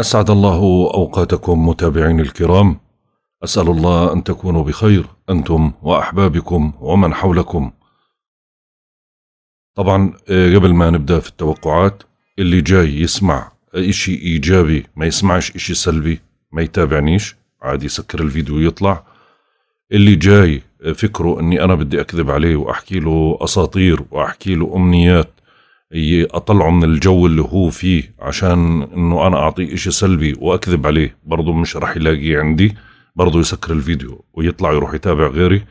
أسعد الله أوقاتكم متابعين الكرام أسأل الله أن تكونوا بخير أنتم وأحبابكم ومن حولكم طبعا آه، قبل ما نبدأ في التوقعات اللي جاي يسمع إشي إيجابي ما يسمعش إشي سلبي ما يتابعنيش عادي يسكر الفيديو ويطلع اللي جاي آه، فكره أني أنا بدي أكذب عليه وأحكي له أساطير وأحكي له أمنيات اطلعه من الجو اللي هو فيه عشان انه انا اعطيه اشي سلبي واكذب عليه برضه مش راح يلاقيه عندي برضه يسكر الفيديو ويطلع يروح يتابع غيري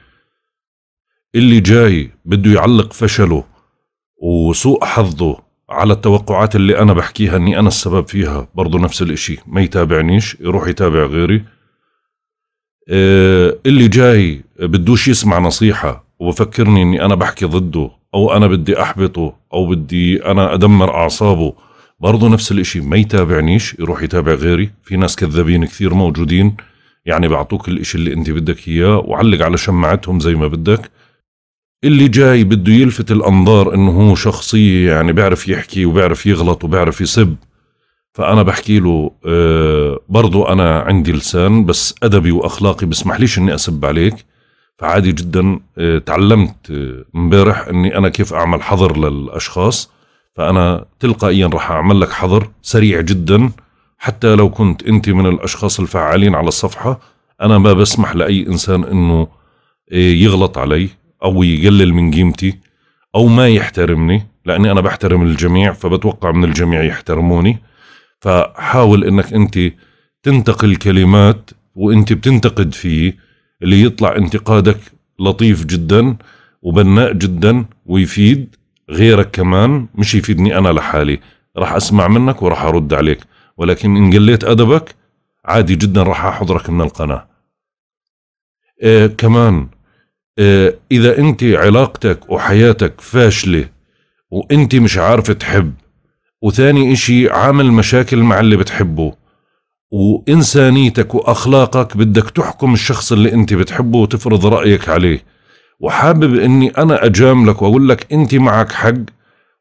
اللي جاي بده يعلق فشله وسوء حظه على التوقعات اللي انا بحكيها اني انا السبب فيها برضه نفس الاشي ما يتابعنيش يروح يتابع غيري آه، اللي جاي بدوش يسمع نصيحة وبفكرني اني انا بحكي ضده او انا بدي احبطه او بدي انا ادمر اعصابه برضه نفس الاشي ما يتابعنيش يروح يتابع غيري في ناس كذابين كثير موجودين يعني بيعطوك الاشي اللي انت بدك اياه وعلق على شماعتهم زي ما بدك اللي جاي بده يلفت الانظار انه هو شخصيه يعني بيعرف يحكي وبيعرف يغلط وبيعرف يسب فانا بحكي له آه، برضو انا عندي لسان بس ادبي واخلاقي بسمح ليش اني اسب عليك فعادي جدا آه، تعلمت آه، امبارح اني انا كيف اعمل حظر للاشخاص فانا تلقائيا راح اعمل لك حظر سريع جدا حتى لو كنت انت من الاشخاص الفعالين على الصفحه انا ما بسمح لاي انسان انه آه، يغلط علي او يقلل من قيمتي او ما يحترمني لاني انا بحترم الجميع فبتوقع من الجميع يحترموني فحاول انك انت تنتقل كلمات وانت بتنتقد فيه اللي يطلع انتقادك لطيف جدا وبناء جدا ويفيد غيرك كمان مش يفيدني أنا لحالي راح أسمع منك وراح أرد عليك ولكن إن قليت أدبك عادي جدا راح أحضرك من القناة آه كمان آه إذا أنت علاقتك وحياتك فاشلة وأنت مش عارف تحب وثاني إشي عامل مشاكل مع اللي بتحبه وإنسانيتك وأخلاقك بدك تحكم الشخص اللي أنت بتحبه وتفرض رأيك عليه وحابب أني أنا أجاملك وأقول لك أنت معك حق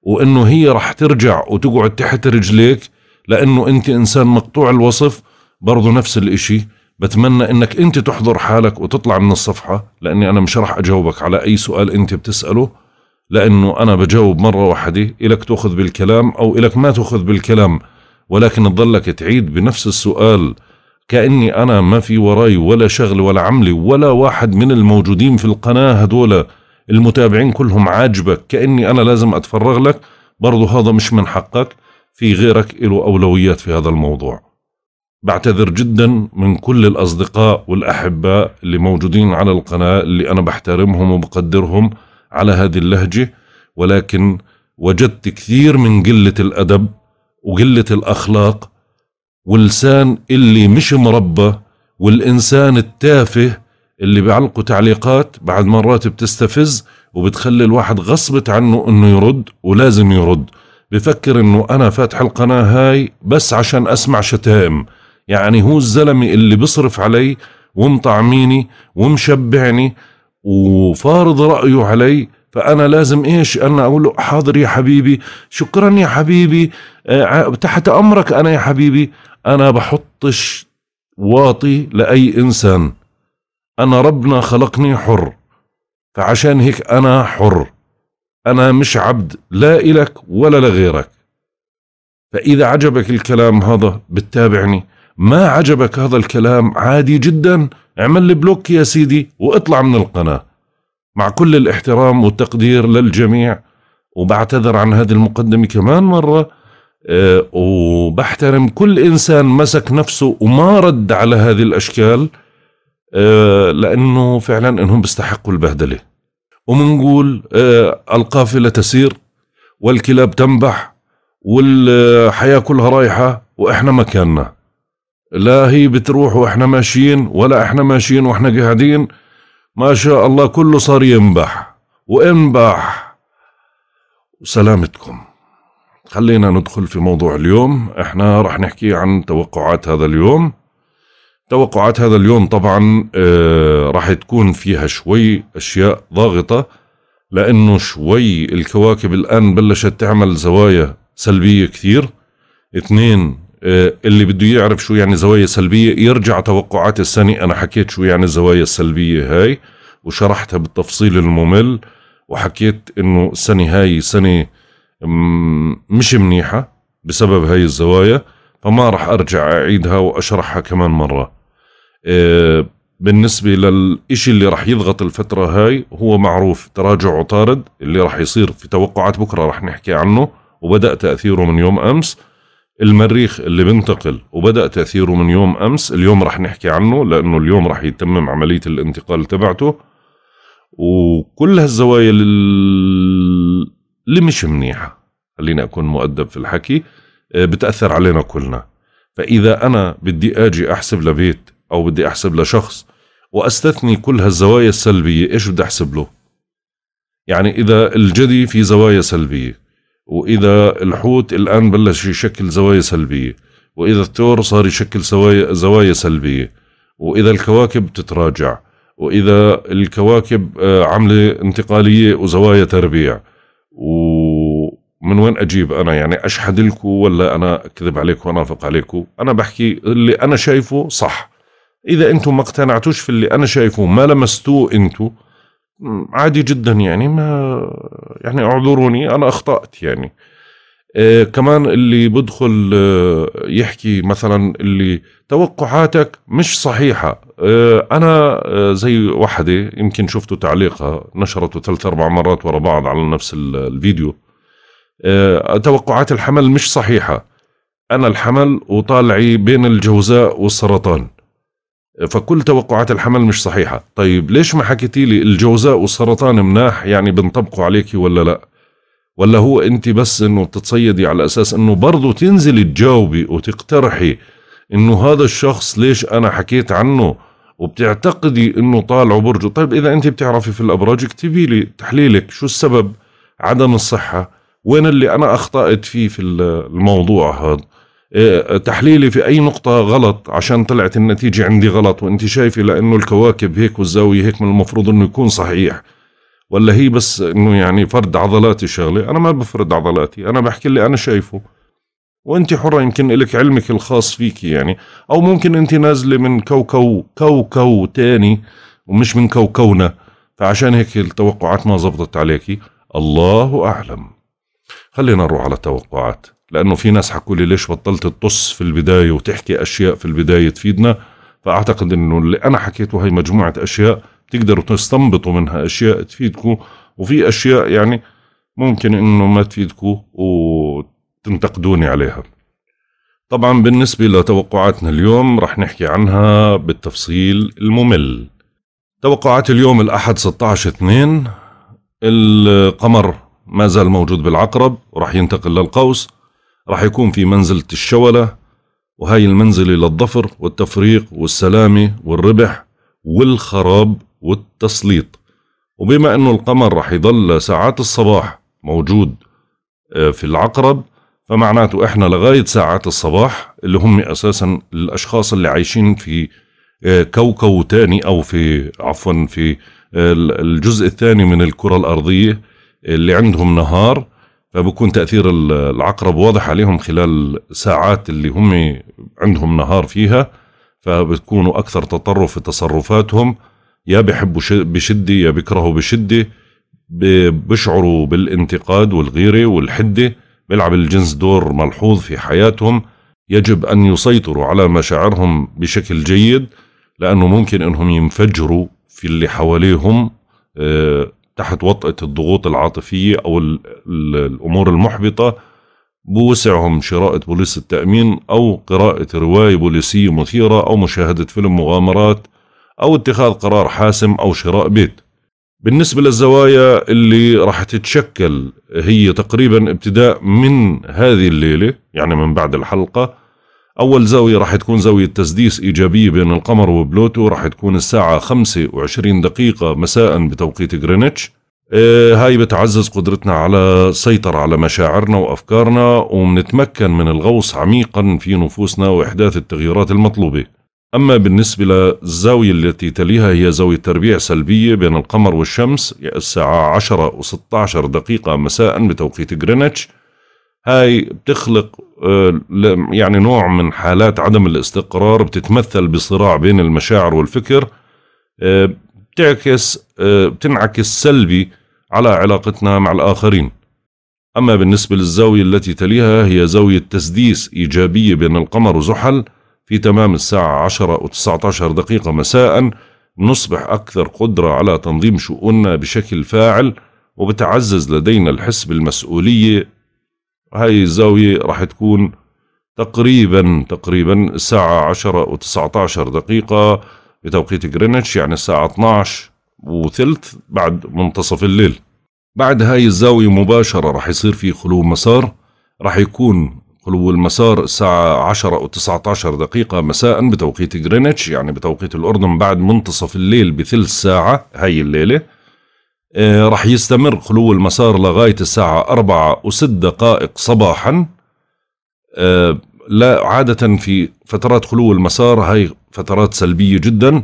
وأنه هي رح ترجع وتقعد تحت رجليك لأنه أنت إنسان مقطوع الوصف برضو نفس الإشي بتمنى انك انت تحضر حالك وتطلع من الصفحة لاني انا مش رح اجاوبك على اي سؤال انت بتسأله لانه انا بجاوب مرة واحدة الك تاخذ بالكلام او الك ما تاخذ بالكلام ولكن تضلك تعيد بنفس السؤال كأني أنا ما في وراي ولا شغل ولا عملي ولا واحد من الموجودين في القناة هدول المتابعين كلهم عاجبك كأني أنا لازم أتفرغ لك برضو هذا مش من حقك في غيرك له أولويات في هذا الموضوع بعتذر جدا من كل الأصدقاء والأحباء اللي موجودين على القناة اللي أنا بحترمهم وبقدرهم على هذه اللهجة ولكن وجدت كثير من قلة الأدب وقلة الأخلاق واللسان اللي مش مربى والإنسان التافه اللي بيعلقوا تعليقات بعد مرات بتستفز وبتخلي الواحد غصبت عنه انه يرد ولازم يرد بفكر انه انا فاتح القناة هاي بس عشان اسمع شتائم يعني هو الزلمة اللي بصرف علي ومطعميني ومشبعني وفارض رأيه علي فانا لازم ايش انا اقول له حاضر يا حبيبي شكرا يا حبيبي آه، تحت امرك انا يا حبيبي انا بحطش واطي لاي انسان انا ربنا خلقني حر فعشان هيك انا حر انا مش عبد لا الك ولا لغيرك فاذا عجبك الكلام هذا بتتابعني ما عجبك هذا الكلام عادي جدا اعمل لي بلوك يا سيدي واطلع من القناه مع كل الاحترام والتقدير للجميع وبعتذر عن هذه المقدمة كمان مرة آه، وبحترم كل إنسان مسك نفسه وما رد على هذه الأشكال آه، لأنه فعلا إنهم بيستحقوا البهدلة ومنقول آه، القافلة تسير والكلاب تنبح والحياة كلها رايحة وإحنا مكاننا لا هي بتروح وإحنا ماشيين ولا إحنا ماشيين وإحنا قاعدين ما شاء الله كله صار ينبح وانبح وسلامتكم خلينا ندخل في موضوع اليوم احنا رح نحكي عن توقعات هذا اليوم توقعات هذا اليوم طبعا اه راح تكون فيها شوي اشياء ضاغطة لانه شوي الكواكب الان بلشت تعمل زوايا سلبية كثير اثنين آه، اللي بده يعرف شو يعني زوايا سلبية يرجع توقعات السنة أنا حكيت شو يعني الزوايا السلبية هاي وشرحتها بالتفصيل الممل وحكيت إنه السنة هاي سنة مش منيحة بسبب هاي الزوايا فما راح أرجع أعيدها وأشرحها كمان مرة آه، بالنسبة للإشي اللي راح يضغط الفترة هاي هو معروف تراجع عطارد اللي راح يصير في توقعات بكرة راح نحكي عنه وبدأ تأثيره من يوم أمس المريخ اللي بنتقل وبدأ تأثيره من يوم أمس اليوم رح نحكي عنه لأنه اليوم رح يتمم عملية الانتقال تبعته وكل هالزوايا اللي مش منيحة خليني أكون مؤدب في الحكي آه، بتأثر علينا كلنا فإذا أنا بدي أجي أحسب لبيت أو بدي أحسب لشخص وأستثني كل هالزوايا السلبية إيش بدي أحسب له يعني إذا الجدي في زوايا سلبية واذا الحوت الان بلش يشكل زوايا سلبيه واذا الثور صار يشكل زوايا سلبيه واذا الكواكب تتراجع واذا الكواكب آه، عمله انتقاليه وزوايا تربيع ومن وين اجيب انا يعني اشحد لكم ولا انا اكذب عليكم وانافق عليكم انا بحكي اللي انا شايفه صح اذا انتم ما اقتنعتوش في اللي انا شايفه ما لمستوه انتم عادي جدا يعني ما يعني اعذروني انا اخطات يعني آه كمان اللي بدخل آه يحكي مثلا اللي توقعاتك مش صحيحة آه أنا آه، زي وحدة يمكن شفتوا تعليقها نشرته ثلاث أربع مرات ورا بعض على نفس الفيديو آه، توقعات الحمل مش صحيحة أنا الحمل وطالعي بين الجوزاء والسرطان فكل توقعات الحمل مش صحيحة طيب ليش ما حكيتي لي الجوزاء والسرطان مناح يعني بنطبقوا عليكي ولا لا ولا هو انت بس انه بتتصيدي على اساس انه برضه تنزلي تجاوبي وتقترحي انه هذا الشخص ليش انا حكيت عنه وبتعتقدي انه طالع برجه طيب اذا انت بتعرفي في الابراج اكتبي لي تحليلك شو السبب عدم الصحة وين اللي انا اخطأت فيه في الموضوع هذا آه، تحليلي في أي نقطة غلط عشان طلعت النتيجة عندي غلط وأنت شايفة لأنه الكواكب هيك والزاوية هيك من المفروض أنه يكون صحيح ولا هي بس أنه يعني فرد عضلاتي شغلة أنا ما بفرد عضلاتي أنا بحكي اللي أنا شايفه وانت حره يمكن لك علمك الخاص فيك يعني او ممكن انت نازله من كوكو كوكو تاني ومش من كوكونا فعشان هيك التوقعات ما زبطت عليكي الله اعلم خلينا نروح على التوقعات لانه في ناس حكوا لي ليش بطلت تطص في البدايه وتحكي اشياء في البدايه تفيدنا فاعتقد انه اللي انا حكيته هي مجموعه اشياء تقدروا تستنبطوا منها اشياء تفيدكم وفي اشياء يعني ممكن انه ما تفيدكم وتنتقدوني عليها طبعا بالنسبة لتوقعاتنا اليوم رح نحكي عنها بالتفصيل الممل توقعات اليوم الأحد 16 2 القمر ما زال موجود بالعقرب ورح ينتقل للقوس راح يكون في منزلة الشولة وهاي المنزلة للظفر والتفريق والسلامة والربح والخراب والتسليط وبما أنه القمر راح يضل ساعات الصباح موجود آه، في العقرب فمعناته إحنا لغاية ساعات الصباح اللي هم أساسا الأشخاص اللي عايشين في آه، كوكب تاني أو في عفوا في آه، الجزء الثاني من الكرة الأرضية اللي عندهم نهار فبكون تاثير العقرب واضح عليهم خلال ساعات اللي هم عندهم نهار فيها فبتكونوا اكثر تطرف في تصرفاتهم يا بيحبوا بشده يا بيكرهوا بشده بيشعروا بالانتقاد والغيره والحده بيلعب الجنس دور ملحوظ في حياتهم يجب ان يسيطروا على مشاعرهم بشكل جيد لانه ممكن انهم ينفجروا في اللي حواليهم آه، تحت وطأة الضغوط العاطفية أو الأمور المحبطة بوسعهم شراءة بوليس التأمين أو قراءة رواية بوليسية مثيرة أو مشاهدة فيلم مغامرات أو اتخاذ قرار حاسم أو شراء بيت بالنسبة للزوايا اللي راح تتشكل هي تقريبا ابتداء من هذه الليلة يعني من بعد الحلقة أول زاوية راح تكون زاوية تسديس إيجابية بين القمر وبلوتو راح تكون الساعة 25 دقيقة مساء بتوقيت غرينتش آه، هاي بتعزز قدرتنا على السيطرة على مشاعرنا وأفكارنا وبنتمكن من الغوص عميقا في نفوسنا وإحداث التغييرات المطلوبة أما بالنسبة للزاوية التي تليها هي زاوية تربيع سلبية بين القمر والشمس الساعة 10 و16 دقيقة مساء بتوقيت غرينتش هاي بتخلق آه، يعني نوع من حالات عدم الاستقرار بتتمثل بصراع بين المشاعر والفكر آه، بتعكس آه، بتنعكس سلبي على علاقتنا مع الآخرين أما بالنسبة للزاوية التي تليها هي زاوية تسديس إيجابية بين القمر وزحل في تمام الساعة 10 و 19 دقيقة مساءً نصبح أكثر قدرة على تنظيم شؤوننا بشكل فاعل وبتعزز لدينا الحس بالمسؤولية هاي الزاوية راح تكون تقريبا تقريبا الساعة 10 و19 دقيقة بتوقيت جرينتش يعني الساعة 12 وثلث بعد منتصف الليل بعد هاي الزاوية مباشرة راح يصير في خلو مسار راح يكون خلو المسار الساعة 10 و19 دقيقة مساء بتوقيت جرينتش يعني بتوقيت الأردن بعد منتصف الليل بثلث ساعة هاي الليلة آه، رح يستمر خلو المسار لغاية الساعة أربعة وست دقائق صباحا آه، لا عادة في فترات خلو المسار هاي فترات سلبية جدا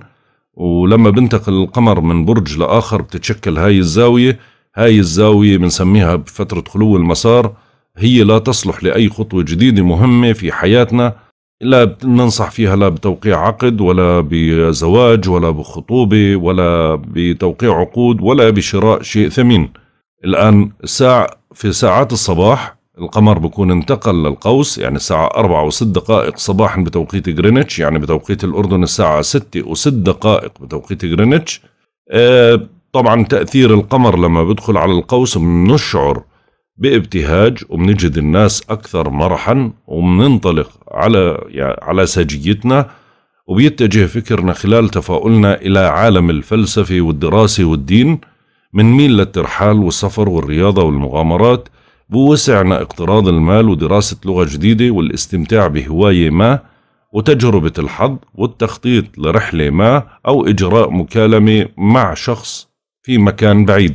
ولما بنتقل القمر من برج لآخر بتتشكل هاي الزاوية هاي الزاوية بنسميها بفترة خلو المسار هي لا تصلح لأي خطوة جديدة مهمة في حياتنا لا ننصح فيها لا بتوقيع عقد ولا بزواج ولا بخطوبة ولا بتوقيع عقود ولا بشراء شيء ثمين الآن الساعة في ساعات الصباح القمر بكون انتقل للقوس يعني الساعة أربعة وست دقائق صباحا بتوقيت غرينتش يعني بتوقيت الأردن الساعة ستة وست دقائق بتوقيت غرينتش آه، طبعا تأثير القمر لما بدخل على القوس بنشعر بابتهاج وبنجد الناس اكثر مرحا وبننطلق على يعني على سجيتنا وبيتجه فكرنا خلال تفاؤلنا الى عالم الفلسفه والدراسه والدين ميل للترحال والسفر والرياضه والمغامرات بوسعنا اقتراض المال ودراسه لغه جديده والاستمتاع بهوايه ما وتجربه الحظ والتخطيط لرحله ما او اجراء مكالمه مع شخص في مكان بعيد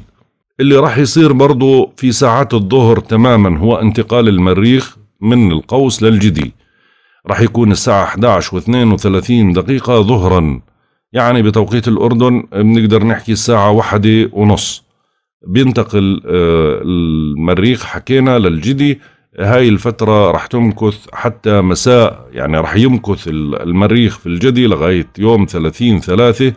اللي راح يصير برضو في ساعات الظهر تماما هو انتقال المريخ من القوس للجدي راح يكون الساعة 11 و32 دقيقة ظهرا يعني بتوقيت الأردن بنقدر نحكي الساعة واحدة ونص بينتقل آه، المريخ حكينا للجدي هاي الفترة راح تمكث حتى مساء يعني راح يمكث المريخ في الجدي لغاية يوم 30 ثلاثة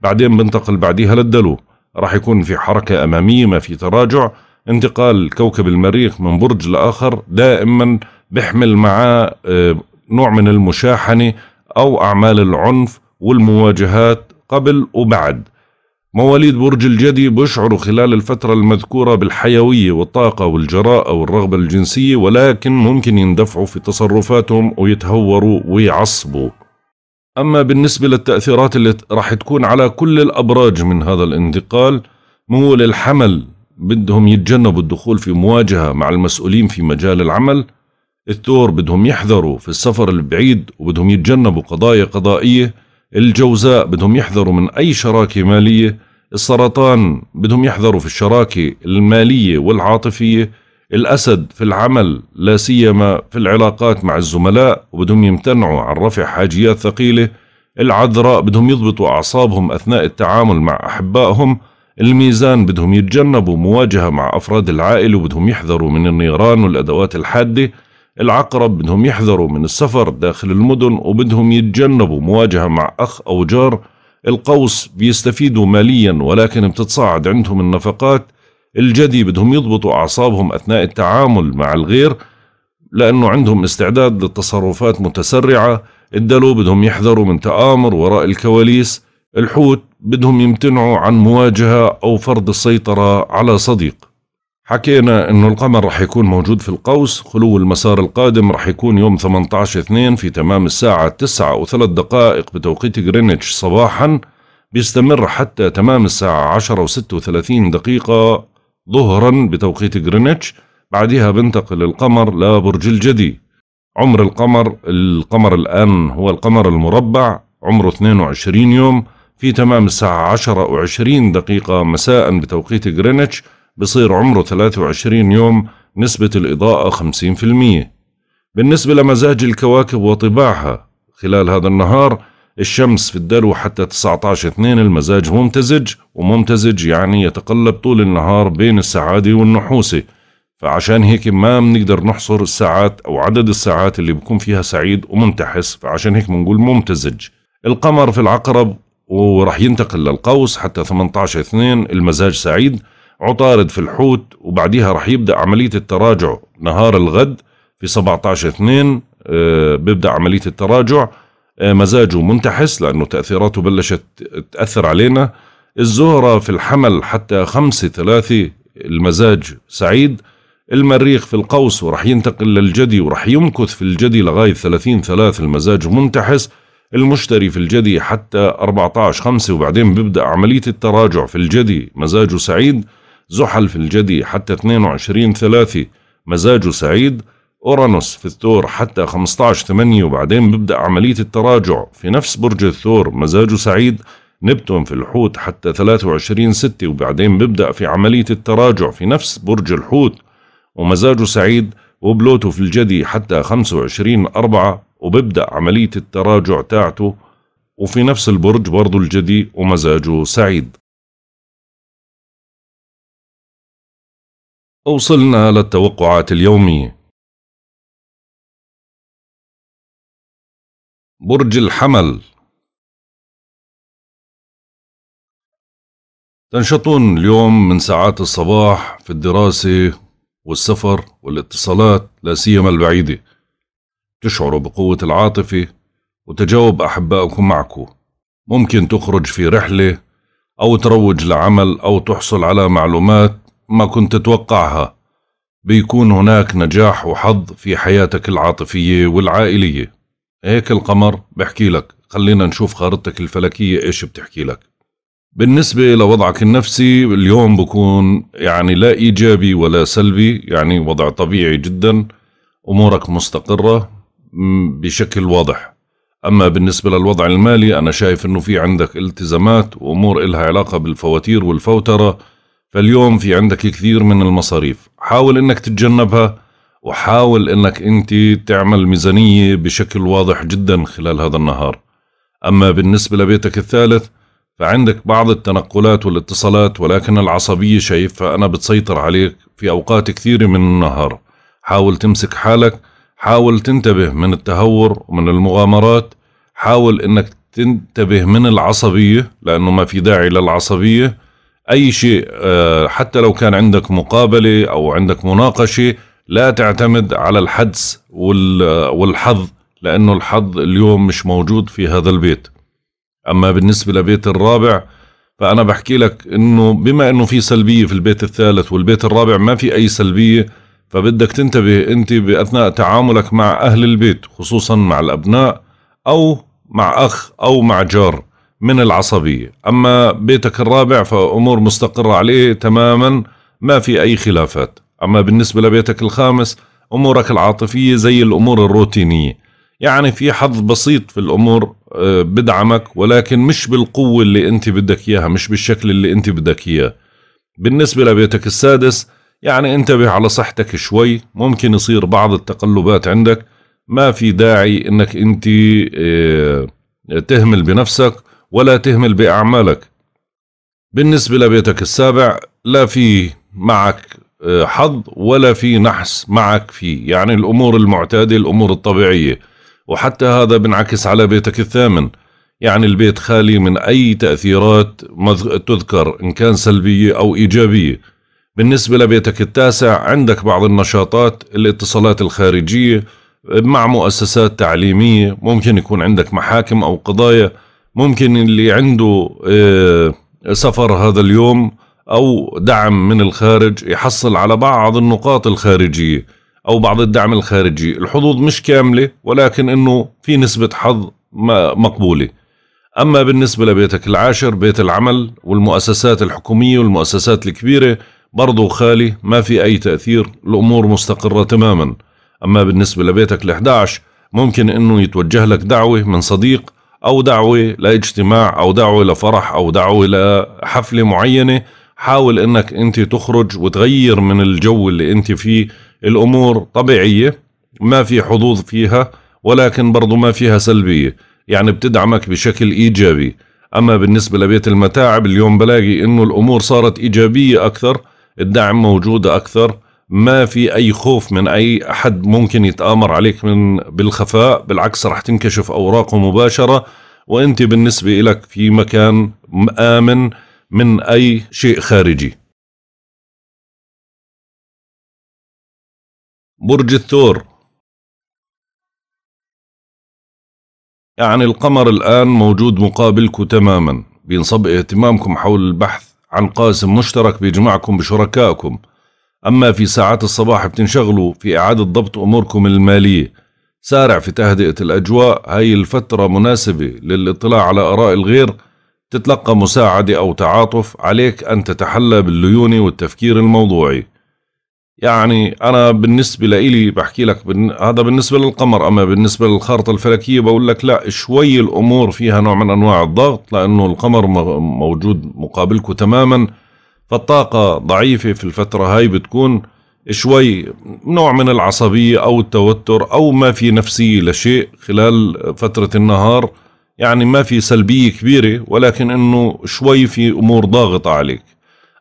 بعدين بنتقل بعديها للدلو راح يكون في حركة أمامية ما في تراجع انتقال كوكب المريخ من برج لآخر دائما بيحمل معاه آه، نوع من المشاحنة أو أعمال العنف والمواجهات قبل وبعد مواليد برج الجدي بيشعروا خلال الفترة المذكورة بالحيوية والطاقة والجراءة والرغبة الجنسية ولكن ممكن يندفعوا في تصرفاتهم ويتهوروا ويعصبوا أما بالنسبة للتأثيرات اللي راح تكون على كل الأبراج من هذا الانتقال مول الحمل بدهم يتجنبوا الدخول في مواجهة مع المسؤولين في مجال العمل الثور بدهم يحذروا في السفر البعيد وبدهم يتجنبوا قضايا قضائية الجوزاء بدهم يحذروا من أي شراكة مالية السرطان بدهم يحذروا في الشراكة المالية والعاطفية الأسد في العمل لا سيما في العلاقات مع الزملاء وبدهم يمتنعوا عن رفع حاجيات ثقيلة العذراء بدهم يضبطوا أعصابهم أثناء التعامل مع أحبائهم الميزان بدهم يتجنبوا مواجهة مع أفراد العائلة وبدهم يحذروا من النيران والأدوات الحادة العقرب بدهم يحذروا من السفر داخل المدن وبدهم يتجنبوا مواجهة مع أخ أو جار القوس بيستفيدوا ماليا ولكن بتتصاعد عندهم النفقات الجدي بدهم يضبطوا أعصابهم أثناء التعامل مع الغير لأنه عندهم استعداد للتصرفات متسرعة الدلو بدهم يحذروا من تآمر وراء الكواليس الحوت بدهم يمتنعوا عن مواجهة أو فرض السيطرة على صديق حكينا أن القمر رح يكون موجود في القوس خلو المسار القادم رح يكون يوم 18/2 في تمام الساعة 9 و 3 دقائق بتوقيت غرينتش صباحاً بيستمر حتى تمام الساعة 10 و36 دقيقة ظهرا بتوقيت غرينتش بعدها بنتقل القمر لبرج الجدي عمر القمر القمر الآن هو القمر المربع عمره 22 يوم في تمام الساعة 10 و 20 دقيقة مساء بتوقيت غرينتش بصير عمره 23 يوم نسبة الإضاءة 50% بالنسبة لمزاج الكواكب وطباعها خلال هذا النهار الشمس في الدلو حتى 19 2 المزاج ممتزج وممتزج يعني يتقلب طول النهار بين السعادة والنحوسة فعشان هيك ما بنقدر نحصر الساعات أو عدد الساعات اللي بكون فيها سعيد ومنتحس فعشان هيك بنقول ممتزج القمر في العقرب وراح ينتقل للقوس حتى 18 2 المزاج سعيد عطارد في الحوت وبعديها راح يبدأ عملية التراجع نهار الغد في 17 2 آه، بيبدأ عملية التراجع آه، مزاجه منتحس لأنه تأثيراته بلشت تأثر علينا الزهرة في الحمل حتى خمسة ثلاثة المزاج سعيد المريخ في القوس ورح ينتقل للجدي ورح يمكث في الجدي لغاية 30 ثلاث المزاج منتحس المشتري في الجدي حتى 14 خمسة وبعدين بيبدأ عملية التراجع في الجدي مزاجه سعيد زحل في الجدي حتى 22 ثلاثة مزاجه سعيد أورانوس في الثور حتى 15 8 وبعدين بيبدأ عملية التراجع في نفس برج الثور مزاجه سعيد نبتون في الحوت حتى 23 6 وبعدين بيبدأ في عملية التراجع في نفس برج الحوت ومزاجه سعيد وبلوتو في الجدي حتى 25 4 وببدأ عملية التراجع تاعته وفي نفس البرج برضو الجدي ومزاجه سعيد وصلنا للتوقعات اليوميه برج الحمل تنشطون اليوم من ساعات الصباح في الدراسة والسفر والاتصالات لا سيما البعيدة تشعروا بقوة العاطفة وتجاوب أحبائكم معكم ممكن تخرج في رحلة أو تروج لعمل أو تحصل على معلومات ما كنت تتوقعها بيكون هناك نجاح وحظ في حياتك العاطفية والعائلية هيك القمر بحكي لك خلينا نشوف خارطتك الفلكية إيش بتحكي لك بالنسبة لوضعك النفسي اليوم بكون يعني لا إيجابي ولا سلبي يعني وضع طبيعي جدا أمورك مستقرة بشكل واضح أما بالنسبة للوضع المالي أنا شايف أنه في عندك التزامات وأمور إلها علاقة بالفواتير والفوترة فاليوم في عندك كثير من المصاريف حاول أنك تتجنبها وحاول انك انت تعمل ميزانية بشكل واضح جدا خلال هذا النهار اما بالنسبة لبيتك الثالث فعندك بعض التنقلات والاتصالات ولكن العصبية شايفها انا بتسيطر عليك في اوقات كثيرة من النهار حاول تمسك حالك حاول تنتبه من التهور ومن المغامرات حاول انك تنتبه من العصبية لأنه ما في داعي للعصبية أي شيء آه، حتى لو كان عندك مقابلة أو عندك مناقشة لا تعتمد على الحدس والحظ لأنه الحظ اليوم مش موجود في هذا البيت أما بالنسبة لبيت الرابع فأنا بحكي لك أنه بما أنه في سلبية في البيت الثالث والبيت الرابع ما في أي سلبية فبدك تنتبه أنت بأثناء تعاملك مع أهل البيت خصوصا مع الأبناء أو مع أخ أو مع جار من العصبية أما بيتك الرابع فأمور مستقرة عليه تماما ما في أي خلافات أما بالنسبة لبيتك الخامس أمورك العاطفية زي الأمور الروتينية يعني في حظ بسيط في الأمور آه، بدعمك ولكن مش بالقوة اللي أنت بدك إياها مش بالشكل اللي أنت بدك إياه بالنسبة لبيتك السادس يعني انتبه على صحتك شوي ممكن يصير بعض التقلبات عندك ما في داعي انك انت آه، تهمل بنفسك ولا تهمل بأعمالك بالنسبة لبيتك السابع لا في معك آه، حظ ولا في نحس معك فيه يعني الأمور المعتادة الأمور الطبيعية وحتى هذا بنعكس على بيتك الثامن يعني البيت خالي من أي تأثيرات تذكر إن كان سلبية أو إيجابية بالنسبة لبيتك التاسع عندك بعض النشاطات الاتصالات الخارجية مع مؤسسات تعليمية ممكن يكون عندك محاكم أو قضايا ممكن اللي عنده آه، سفر هذا اليوم أو دعم من الخارج يحصل على بعض النقاط الخارجية أو بعض الدعم الخارجي الحظوظ مش كاملة ولكن أنه في نسبة حظ مقبولة أما بالنسبة لبيتك العاشر بيت العمل والمؤسسات الحكومية والمؤسسات الكبيرة برضو خالي ما في أي تأثير الأمور مستقرة تماما أما بالنسبة لبيتك ال11 ممكن أنه يتوجه لك دعوة من صديق أو دعوة لاجتماع أو دعوة لفرح أو دعوة لحفلة معينة حاول انك انت تخرج وتغير من الجو اللي انت فيه الامور طبيعيه ما في حظوظ فيها ولكن برضو ما فيها سلبيه يعني بتدعمك بشكل ايجابي اما بالنسبه لبيت المتاعب اليوم بلاقي انه الامور صارت ايجابيه اكثر الدعم موجود اكثر ما في اي خوف من اي احد ممكن يتامر عليك من بالخفاء بالعكس رح تنكشف اوراقه مباشره وانت بالنسبه لك في مكان امن من أي شيء خارجي برج الثور يعني القمر الآن موجود مقابلكم تماما بينصب اهتمامكم حول البحث عن قاسم مشترك بيجمعكم بشركائكم أما في ساعات الصباح بتنشغلوا في إعادة ضبط أموركم المالية سارع في تهدئة الأجواء هاي الفترة مناسبة للاطلاع على آراء الغير تتلقى مساعدة أو تعاطف عليك أن تتحلى بالليونة والتفكير الموضوعي يعني أنا بالنسبة لإلي بحكي لك بن... هذا بالنسبة للقمر أما بالنسبة للخارطة الفلكية بقول لك لا شوي الأمور فيها نوع من أنواع الضغط لأنه القمر موجود مقابلكم تماما فالطاقة ضعيفة في الفترة هاي بتكون شوي نوع من العصبية أو التوتر أو ما في نفسية لشيء خلال فترة النهار يعني ما في سلبية كبيرة ولكن انه شوي في امور ضاغطة عليك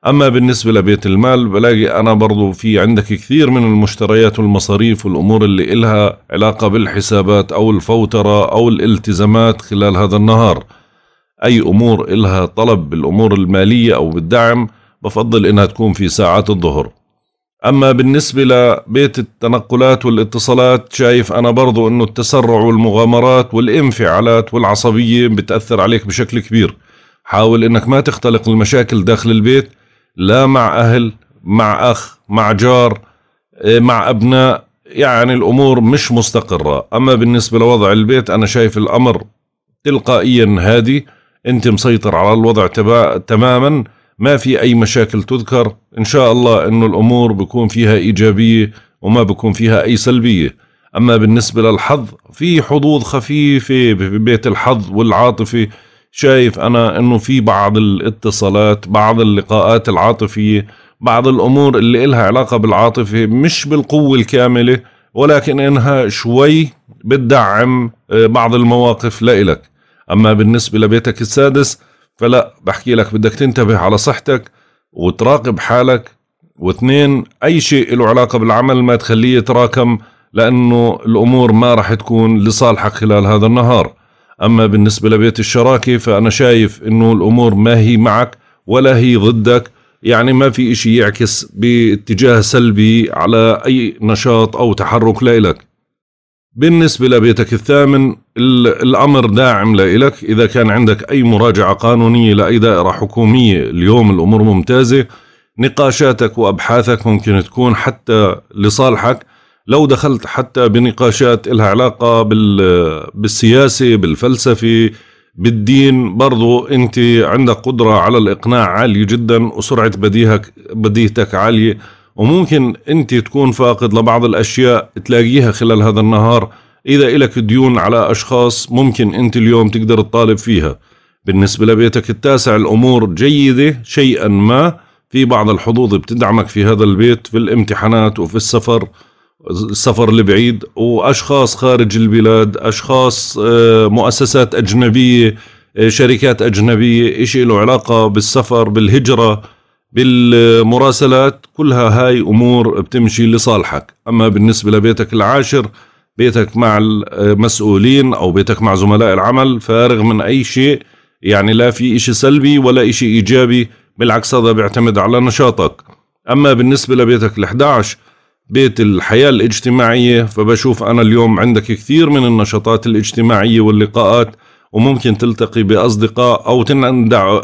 اما بالنسبة لبيت المال بلاقي انا برضو في عندك كثير من المشتريات والمصاريف والامور اللي إلها علاقة بالحسابات او الفوترة او الالتزامات خلال هذا النهار اي امور إلها طلب بالامور المالية او بالدعم بفضل انها تكون في ساعات الظهر أما بالنسبة لبيت التنقلات والاتصالات شايف أنا برضو أنه التسرع والمغامرات والانفعالات والعصبية بتأثر عليك بشكل كبير حاول أنك ما تختلق المشاكل داخل البيت لا مع أهل مع أخ مع جار إيه، مع أبناء يعني الأمور مش مستقرة أما بالنسبة لوضع البيت أنا شايف الأمر تلقائيا هادي أنت مسيطر على الوضع تماما ما في أي مشاكل تذكر إن شاء الله أنه الأمور بكون فيها إيجابية وما بكون فيها أي سلبية أما بالنسبة للحظ في حظوظ خفيفة ببيت الحظ والعاطفة شايف أنا أنه في بعض الاتصالات بعض اللقاءات العاطفية بعض الأمور اللي إلها علاقة بالعاطفة مش بالقوة الكاملة ولكن إنها شوي بتدعم آه، بعض المواقف لإلك أما بالنسبة لبيتك السادس فلا بحكي لك بدك تنتبه على صحتك وتراقب حالك واثنين اي شيء له علاقه بالعمل ما تخليه يتراكم لانه الامور ما راح تكون لصالحك خلال هذا النهار اما بالنسبه لبيت الشراكه فانا شايف انه الامور ما هي معك ولا هي ضدك يعني ما في اشي يعكس باتجاه سلبي على اي نشاط او تحرك لإلك بالنسبة لبيتك الثامن الأمر داعم لإلك إذا كان عندك أي مراجعة قانونية لأي دائرة حكومية اليوم الأمور ممتازة نقاشاتك وأبحاثك ممكن تكون حتى لصالحك لو دخلت حتى بنقاشات لها علاقة بالسياسة بالفلسفة بالدين برضو أنت عندك قدرة على الإقناع عالية جدا وسرعة بديهك بديهتك عالية وممكن انت تكون فاقد لبعض الاشياء تلاقيها خلال هذا النهار اذا الك ديون على اشخاص ممكن انت اليوم تقدر تطالب فيها بالنسبة لبيتك التاسع الامور جيدة شيئا ما في بعض الحظوظ بتدعمك في هذا البيت في الامتحانات وفي السفر السفر البعيد واشخاص خارج البلاد اشخاص آه، مؤسسات اجنبيه آه، شركات اجنبيه شيء له علاقه بالسفر بالهجره بالمراسلات كلها هاي امور بتمشي لصالحك اما بالنسبه لبيتك العاشر بيتك مع المسؤولين او بيتك مع زملاء العمل فارغ من اي شيء يعني لا في إشي سلبي ولا إشي إيجابي بالعكس هذا بيعتمد على نشاطك أما بالنسبة لبيتك ال11 بيت الحياة الاجتماعية فبشوف أنا اليوم عندك كثير من النشاطات الاجتماعية واللقاءات وممكن تلتقي بأصدقاء أو تندع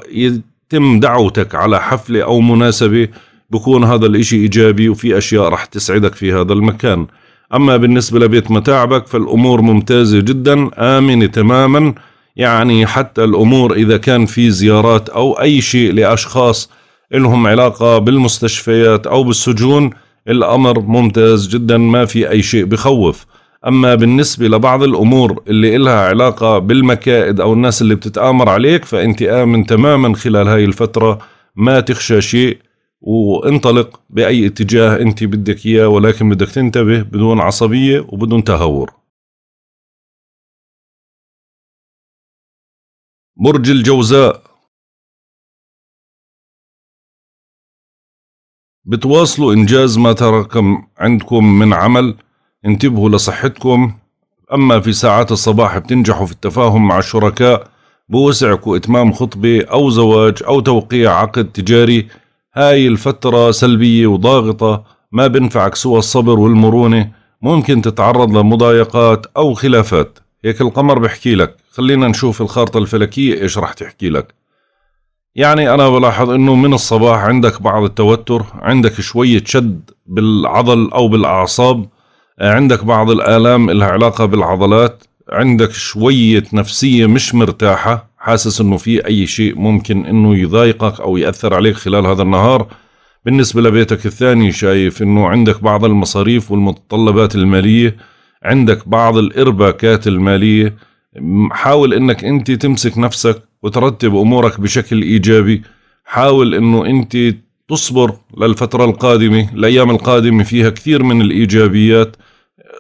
تم دعوتك على حفلة أو مناسبة بكون هذا الإشي إيجابي وفي أشياء رح تسعدك في هذا المكان أما بالنسبة لبيت متاعبك فالأمور ممتازة جدا آمنة تماما يعني حتى الأمور إذا كان في زيارات أو أي شيء لأشخاص إلهم علاقة بالمستشفيات أو بالسجون الأمر ممتاز جدا ما في أي شيء بخوف أما بالنسبة لبعض الأمور اللي إلها علاقة بالمكائد أو الناس اللي بتتآمر عليك فأنت آمن تماما خلال هاي الفترة ما تخشى شيء وانطلق بأي اتجاه أنت بدك إياه ولكن بدك تنتبه بدون عصبية وبدون تهور برج الجوزاء بتواصلوا إنجاز ما تراكم عندكم من عمل انتبهوا لصحتكم أما في ساعات الصباح بتنجحوا في التفاهم مع الشركاء بوسعكم إتمام خطبة أو زواج أو توقيع عقد تجاري هاي الفترة سلبية وضاغطة ما بنفعك سوى الصبر والمرونة ممكن تتعرض لمضايقات أو خلافات هيك القمر بحكي لك خلينا نشوف الخارطة الفلكية إيش رح تحكي لك يعني أنا بلاحظ أنه من الصباح عندك بعض التوتر عندك شوية شد بالعضل أو بالأعصاب عندك بعض الآلام لها علاقة بالعضلات عندك شوية نفسية مش مرتاحة حاسس انه في اي شيء ممكن انه يضايقك او يأثر عليك خلال هذا النهار بالنسبة لبيتك الثاني شايف انه عندك بعض المصاريف والمتطلبات المالية عندك بعض الارباكات المالية حاول انك انت تمسك نفسك وترتب امورك بشكل ايجابي حاول انه انت تصبر للفترة القادمة الايام القادمة فيها كثير من الايجابيات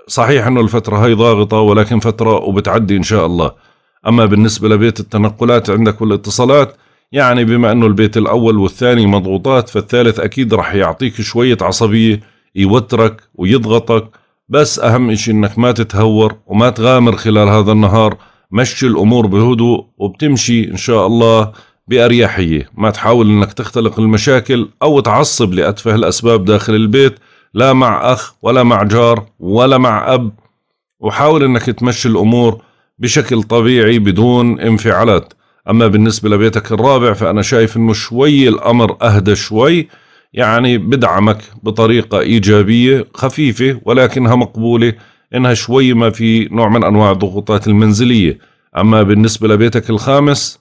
صحيح انه الفتره هاي ضاغطه ولكن فتره وبتعدي ان شاء الله اما بالنسبه لبيت التنقلات عندك والاتصالات يعني بما انه البيت الاول والثاني مضغوطات فالثالث اكيد رح يعطيك شويه عصبيه يوترك ويضغطك بس اهم اشي انك ما تتهور وما تغامر خلال هذا النهار مشي الامور بهدوء وبتمشي ان شاء الله باريحيه ما تحاول انك تختلق المشاكل او تعصب لاتفه الاسباب داخل البيت لا مع أخ ولا مع جار ولا مع أب وحاول أنك تمشي الأمور بشكل طبيعي بدون انفعالات أما بالنسبة لبيتك الرابع فأنا شايف أنه شوي الأمر أهدى شوي يعني بدعمك بطريقة إيجابية خفيفة ولكنها مقبولة إنها شوي ما في نوع من أنواع الضغوطات المنزلية أما بالنسبة لبيتك الخامس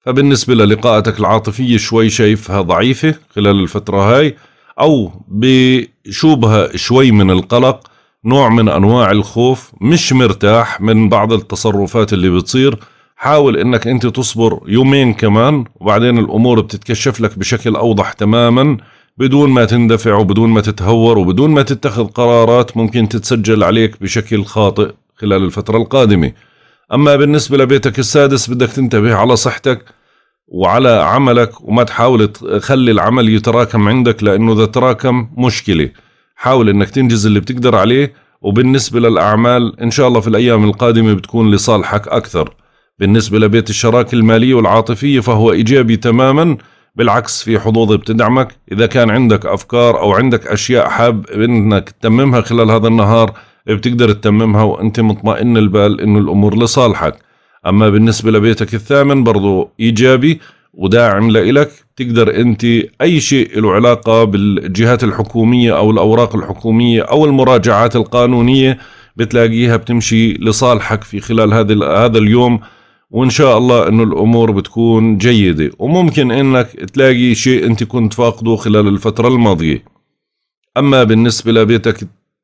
فبالنسبة للقاءتك العاطفية شوي شايفها ضعيفة خلال الفترة هاي او بشوبها شوي من القلق نوع من انواع الخوف مش مرتاح من بعض التصرفات اللي بتصير حاول انك انت تصبر يومين كمان وبعدين الامور بتتكشف لك بشكل اوضح تماما بدون ما تندفع وبدون ما تتهور وبدون ما تتخذ قرارات ممكن تتسجل عليك بشكل خاطئ خلال الفترة القادمة أما بالنسبة لبيتك السادس بدك تنتبه على صحتك وعلى عملك وما تحاول تخلي العمل يتراكم عندك لأنه إذا تراكم مشكلة حاول إنك تنجز اللي بتقدر عليه وبالنسبة للأعمال إن شاء الله في الأيام القادمة بتكون لصالحك أكثر بالنسبة لبيت الشراكة المالية والعاطفية فهو إيجابي تماما بالعكس في حظوظ بتدعمك إذا كان عندك أفكار أو عندك أشياء حاب إنك تتممها خلال هذا النهار بتقدر تتممها وأنت مطمئن البال إنه الأمور لصالحك أما بالنسبة لبيتك الثامن برضو إيجابي وداعم لإلك تقدر أنت أي شيء له علاقة بالجهات الحكومية أو الأوراق الحكومية أو المراجعات القانونية بتلاقيها بتمشي لصالحك في خلال هذا هذا اليوم وان شاء الله انه الامور بتكون جيده وممكن انك تلاقي شيء انت كنت فاقده خلال الفتره الماضيه اما بالنسبه لبيتك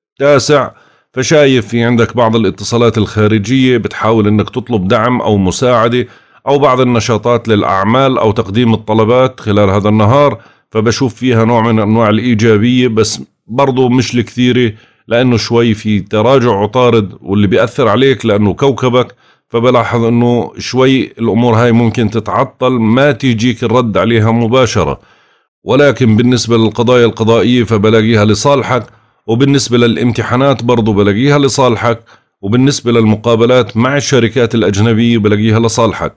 التاسع فشايف في عندك بعض الاتصالات الخارجية بتحاول انك تطلب دعم او مساعدة او بعض النشاطات للاعمال او تقديم الطلبات خلال هذا النهار فبشوف فيها نوع من انواع الايجابية بس برضو مش الكثيرة لانه شوي في تراجع عطارد واللي بيأثر عليك لانه كوكبك فبلاحظ انه شوي الامور هاي ممكن تتعطل ما تيجيك الرد عليها مباشرة ولكن بالنسبة للقضايا القضائية فبلاقيها لصالحك وبالنسبة للامتحانات برضو بلاقيها لصالحك وبالنسبة للمقابلات مع الشركات الأجنبية بلاقيها لصالحك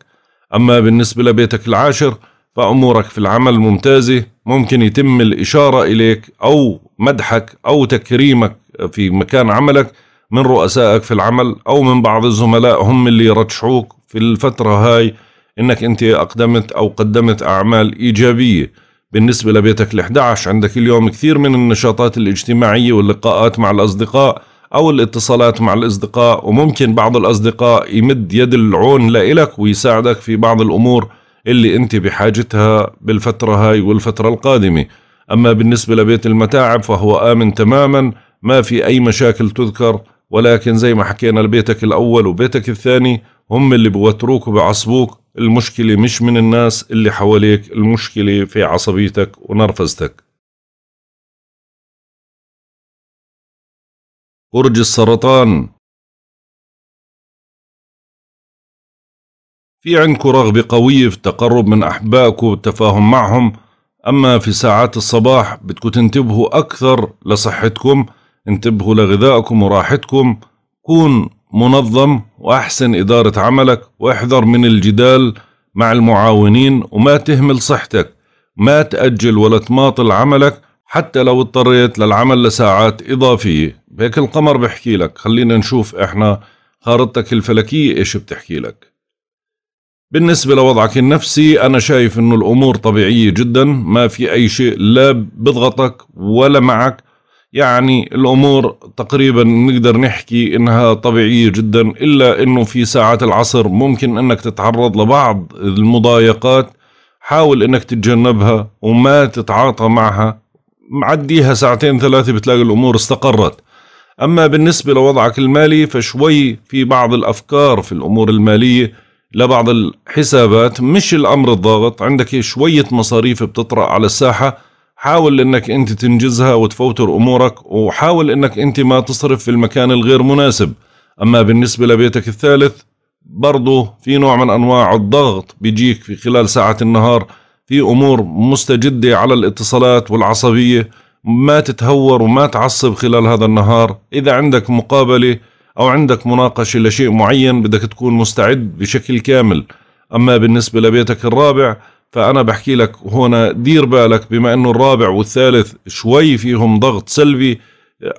أما بالنسبة لبيتك العاشر فأمورك في العمل ممتازة ممكن يتم الإشارة إليك أو مدحك أو تكريمك في مكان عملك من رؤسائك في العمل أو من بعض الزملاء هم اللي يرجحوك في الفترة هاي إنك أنت أقدمت أو قدمت أعمال إيجابية بالنسبة لبيتك ال11 عندك اليوم كثير من النشاطات الاجتماعية واللقاءات مع الأصدقاء أو الاتصالات مع الأصدقاء وممكن بعض الأصدقاء يمد يد العون لإلك ويساعدك في بعض الأمور اللي أنت بحاجتها بالفترة هاي والفترة القادمة أما بالنسبة لبيت المتاعب فهو آمن تماما ما في أي مشاكل تذكر ولكن زي ما حكينا لبيتك الأول وبيتك الثاني هم اللي بوتروك وبعصبوك المشكلة مش من الناس اللي حواليك المشكلة في عصبيتك ونرفزتك برج السرطان في عندكم رغبة قوية في التقرب من أحبائك والتفاهم معهم أما في ساعات الصباح بدكم تنتبهوا أكثر لصحتكم انتبهوا لغذائكم وراحتكم كون منظم واحسن اداره عملك واحذر من الجدال مع المعاونين وما تهمل صحتك ما تاجل ولا تماطل عملك حتى لو اضطريت للعمل لساعات اضافيه هيك القمر بحكي لك خلينا نشوف احنا خارطتك الفلكيه ايش بتحكي لك بالنسبة لوضعك النفسي أنا شايف أنه الأمور طبيعية جدا ما في أي شيء لا بضغطك ولا معك يعني الأمور تقريبا نقدر نحكي إنها طبيعية جدا إلا إنه في ساعات العصر ممكن إنك تتعرض لبعض المضايقات حاول إنك تتجنبها وما تتعاطى معها معديها ساعتين ثلاثة بتلاقي الأمور استقرت أما بالنسبة لوضعك المالي فشوي في بعض الأفكار في الأمور المالية لبعض الحسابات مش الأمر الضاغط عندك شوية مصاريف بتطرأ على الساحة حاول انك انت تنجزها وتفوتر امورك وحاول انك انت ما تصرف في المكان الغير مناسب اما بالنسبة لبيتك الثالث برضه في نوع من انواع الضغط بيجيك في خلال ساعة النهار في امور مستجدة على الاتصالات والعصبية ما تتهور وما تعصب خلال هذا النهار اذا عندك مقابلة او عندك مناقشة لشيء معين بدك تكون مستعد بشكل كامل اما بالنسبة لبيتك الرابع فأنا بحكي لك هنا دير بالك بما أنه الرابع والثالث شوي فيهم ضغط سلبي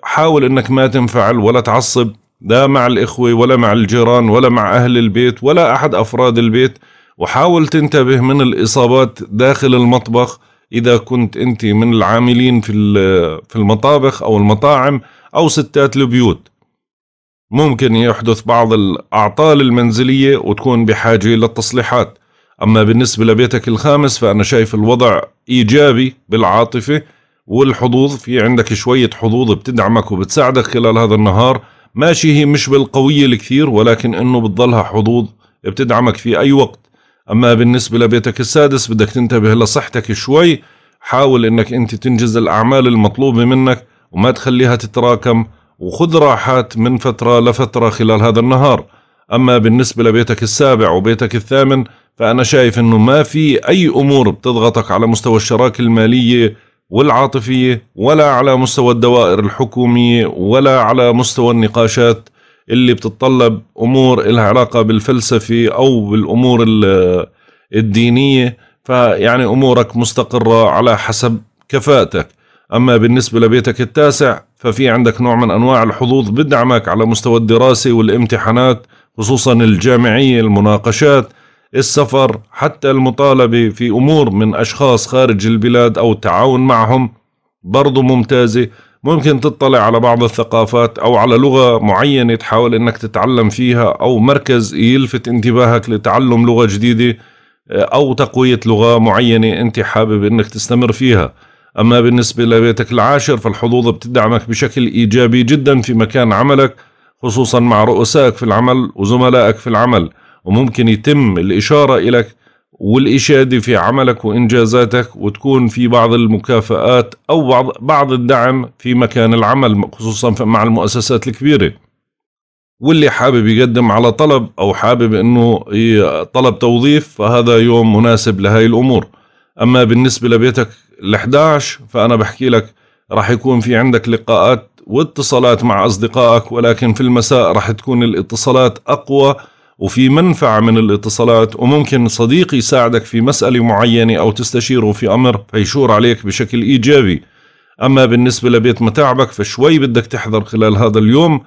حاول أنك ما تنفعل ولا تعصب لا مع الإخوة ولا مع الجيران ولا مع أهل البيت ولا أحد أفراد البيت وحاول تنتبه من الإصابات داخل المطبخ إذا كنت أنت من العاملين في في المطابخ أو المطاعم أو ستات البيوت ممكن يحدث بعض الأعطال المنزلية وتكون بحاجة للتصليحات أما بالنسبة لبيتك الخامس فأنا شايف الوضع إيجابي بالعاطفة والحظوظ في عندك شوية حظوظ بتدعمك وبتساعدك خلال هذا النهار ماشي هي مش بالقوية الكثير ولكن إنه بتضلها حظوظ بتدعمك في أي وقت أما بالنسبة لبيتك السادس بدك تنتبه لصحتك شوي حاول إنك أنت تنجز الأعمال المطلوبة منك وما تخليها تتراكم وخذ راحات من فترة لفترة خلال هذا النهار أما بالنسبة لبيتك السابع وبيتك الثامن فأنا شايف أنه ما في أي أمور بتضغطك على مستوى الشراكة المالية والعاطفية ولا على مستوى الدوائر الحكومية ولا على مستوى النقاشات اللي بتتطلب أمور لها علاقة بالفلسفة أو بالأمور الدينية فيعني أمورك مستقرة على حسب كفاءتك أما بالنسبة لبيتك التاسع ففي عندك نوع من أنواع الحظوظ بدعمك على مستوى الدراسة والامتحانات خصوصا الجامعية المناقشات السفر حتى المطالبة في أمور من أشخاص خارج البلاد أو التعاون معهم برضو ممتازة ممكن تطلع على بعض الثقافات أو على لغة معينة تحاول أنك تتعلم فيها أو مركز يلفت انتباهك لتعلم لغة جديدة أو تقوية لغة معينة أنت حابب أنك تستمر فيها أما بالنسبة لبيتك العاشر فالحظوظ بتدعمك بشكل إيجابي جدا في مكان عملك خصوصا مع رؤسائك في العمل وزملائك في العمل وممكن يتم الإشارة إليك والإشادة في عملك وإنجازاتك وتكون في بعض المكافآت أو بعض, بعض الدعم في مكان العمل خصوصا مع المؤسسات الكبيرة واللي حابب يقدم على طلب أو حابب أنه طلب توظيف فهذا يوم مناسب لهي الأمور أما بالنسبة لبيتك ال11 فأنا بحكي لك راح يكون في عندك لقاءات واتصالات مع أصدقائك ولكن في المساء راح تكون الاتصالات أقوى وفي منفعة من الاتصالات وممكن صديق يساعدك في مسألة معينة أو تستشيره في أمر فيشور عليك بشكل إيجابي أما بالنسبة لبيت متاعبك فشوي بدك تحذر خلال هذا اليوم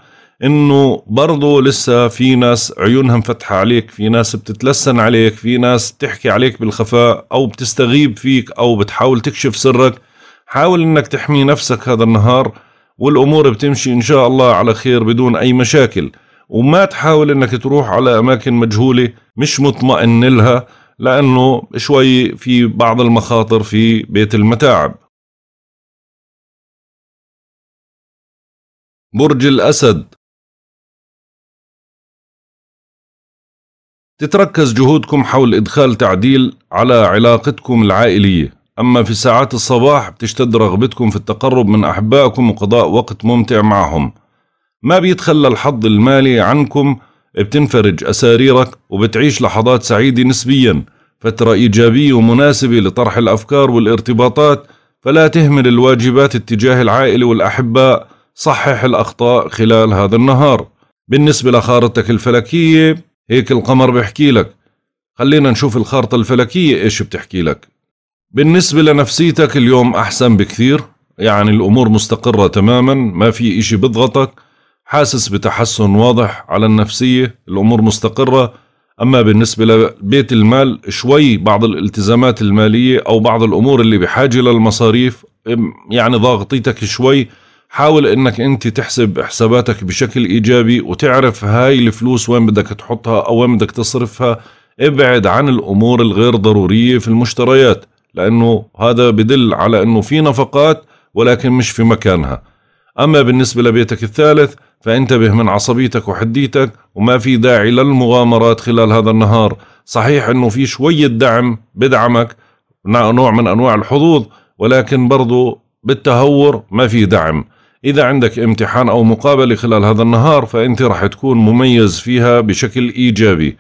انه برضه لسه في ناس عيونها مفتحه عليك في ناس بتتلسن عليك في ناس بتحكي عليك بالخفاء او بتستغيب فيك او بتحاول تكشف سرك حاول انك تحمي نفسك هذا النهار والامور بتمشي ان شاء الله على خير بدون اي مشاكل وما تحاول انك تروح على اماكن مجهوله مش مطمئن لها لانه شوي في بعض المخاطر في بيت المتاعب برج الاسد تتركز جهودكم حول إدخال تعديل على علاقتكم العائلية أما في ساعات الصباح بتشتد رغبتكم في التقرب من أحبائكم وقضاء وقت ممتع معهم ما بيتخلى الحظ المالي عنكم بتنفرج أساريرك وبتعيش لحظات سعيدة نسبيا فترة إيجابية ومناسبة لطرح الأفكار والارتباطات فلا تهمل الواجبات اتجاه العائلة والأحباء صحح الأخطاء خلال هذا النهار بالنسبة لخارطتك الفلكية هيك القمر بيحكي لك خلينا نشوف الخارطة الفلكية إيش بتحكي لك بالنسبة لنفسيتك اليوم أحسن بكثير يعني الأمور مستقرة تماما ما في إشي بضغطك حاسس بتحسن واضح على النفسية الأمور مستقرة أما بالنسبة لبيت المال شوي بعض الالتزامات المالية أو بعض الأمور اللي بحاجة للمصاريف يعني ضاغطيتك شوي حاول انك انت تحسب حساباتك بشكل ايجابي وتعرف هاي الفلوس وين بدك تحطها او وين بدك تصرفها ابعد عن الامور الغير ضروريه في المشتريات لانه هذا بدل على انه في نفقات ولكن مش في مكانها اما بالنسبه لبيتك الثالث فانتبه من عصبيتك وحديتك وما في داعي للمغامرات خلال هذا النهار صحيح انه في شوية دعم بدعمك نوع من انواع الحظوظ ولكن برضو بالتهور ما في دعم إذا عندك امتحان أو مقابلة خلال هذا النهار فأنت رح تكون مميز فيها بشكل إيجابي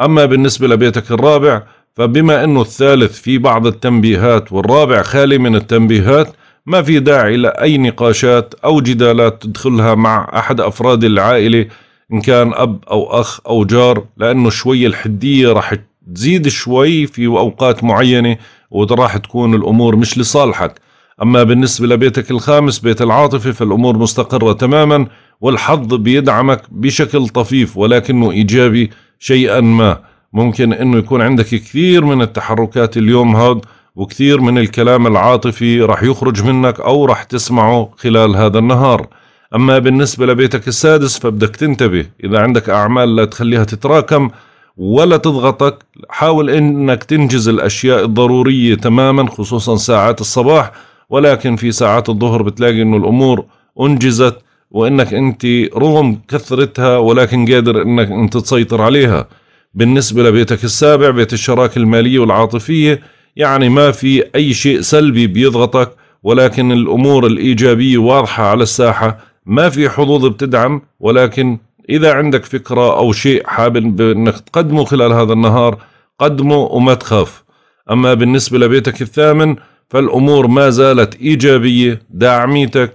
أما بالنسبة لبيتك الرابع فبما أنه الثالث في بعض التنبيهات والرابع خالي من التنبيهات ما في داعي لأي نقاشات أو جدالات تدخلها مع أحد أفراد العائلة إن كان أب أو أخ أو جار لأنه شوي الحدية رح تزيد شوي في أوقات معينة وراح تكون الأمور مش لصالحك أما بالنسبة لبيتك الخامس بيت العاطفة فالأمور مستقرة تماما والحظ بيدعمك بشكل طفيف ولكنه إيجابي شيئا ما ممكن أنه يكون عندك كثير من التحركات اليوم هذا وكثير من الكلام العاطفي رح يخرج منك أو رح تسمعه خلال هذا النهار أما بالنسبة لبيتك السادس فبدك تنتبه إذا عندك أعمال لا تخليها تتراكم ولا تضغطك حاول انك تنجز الاشياء الضروريه تماما خصوصا ساعات الصباح ولكن في ساعات الظهر بتلاقي انه الامور انجزت وانك انت رغم كثرتها ولكن قادر انك انت تسيطر عليها بالنسبه لبيتك السابع بيت الشراكه الماليه والعاطفيه يعني ما في أي شيء سلبي بيضغطك ولكن الأمور الإيجابية واضحة على الساحة ما في حظوظ بتدعم ولكن إذا عندك فكرة أو شيء حابب أنك تقدمه خلال هذا النهار قدمه وما تخاف أما بالنسبة لبيتك الثامن فالأمور ما زالت إيجابية داعميتك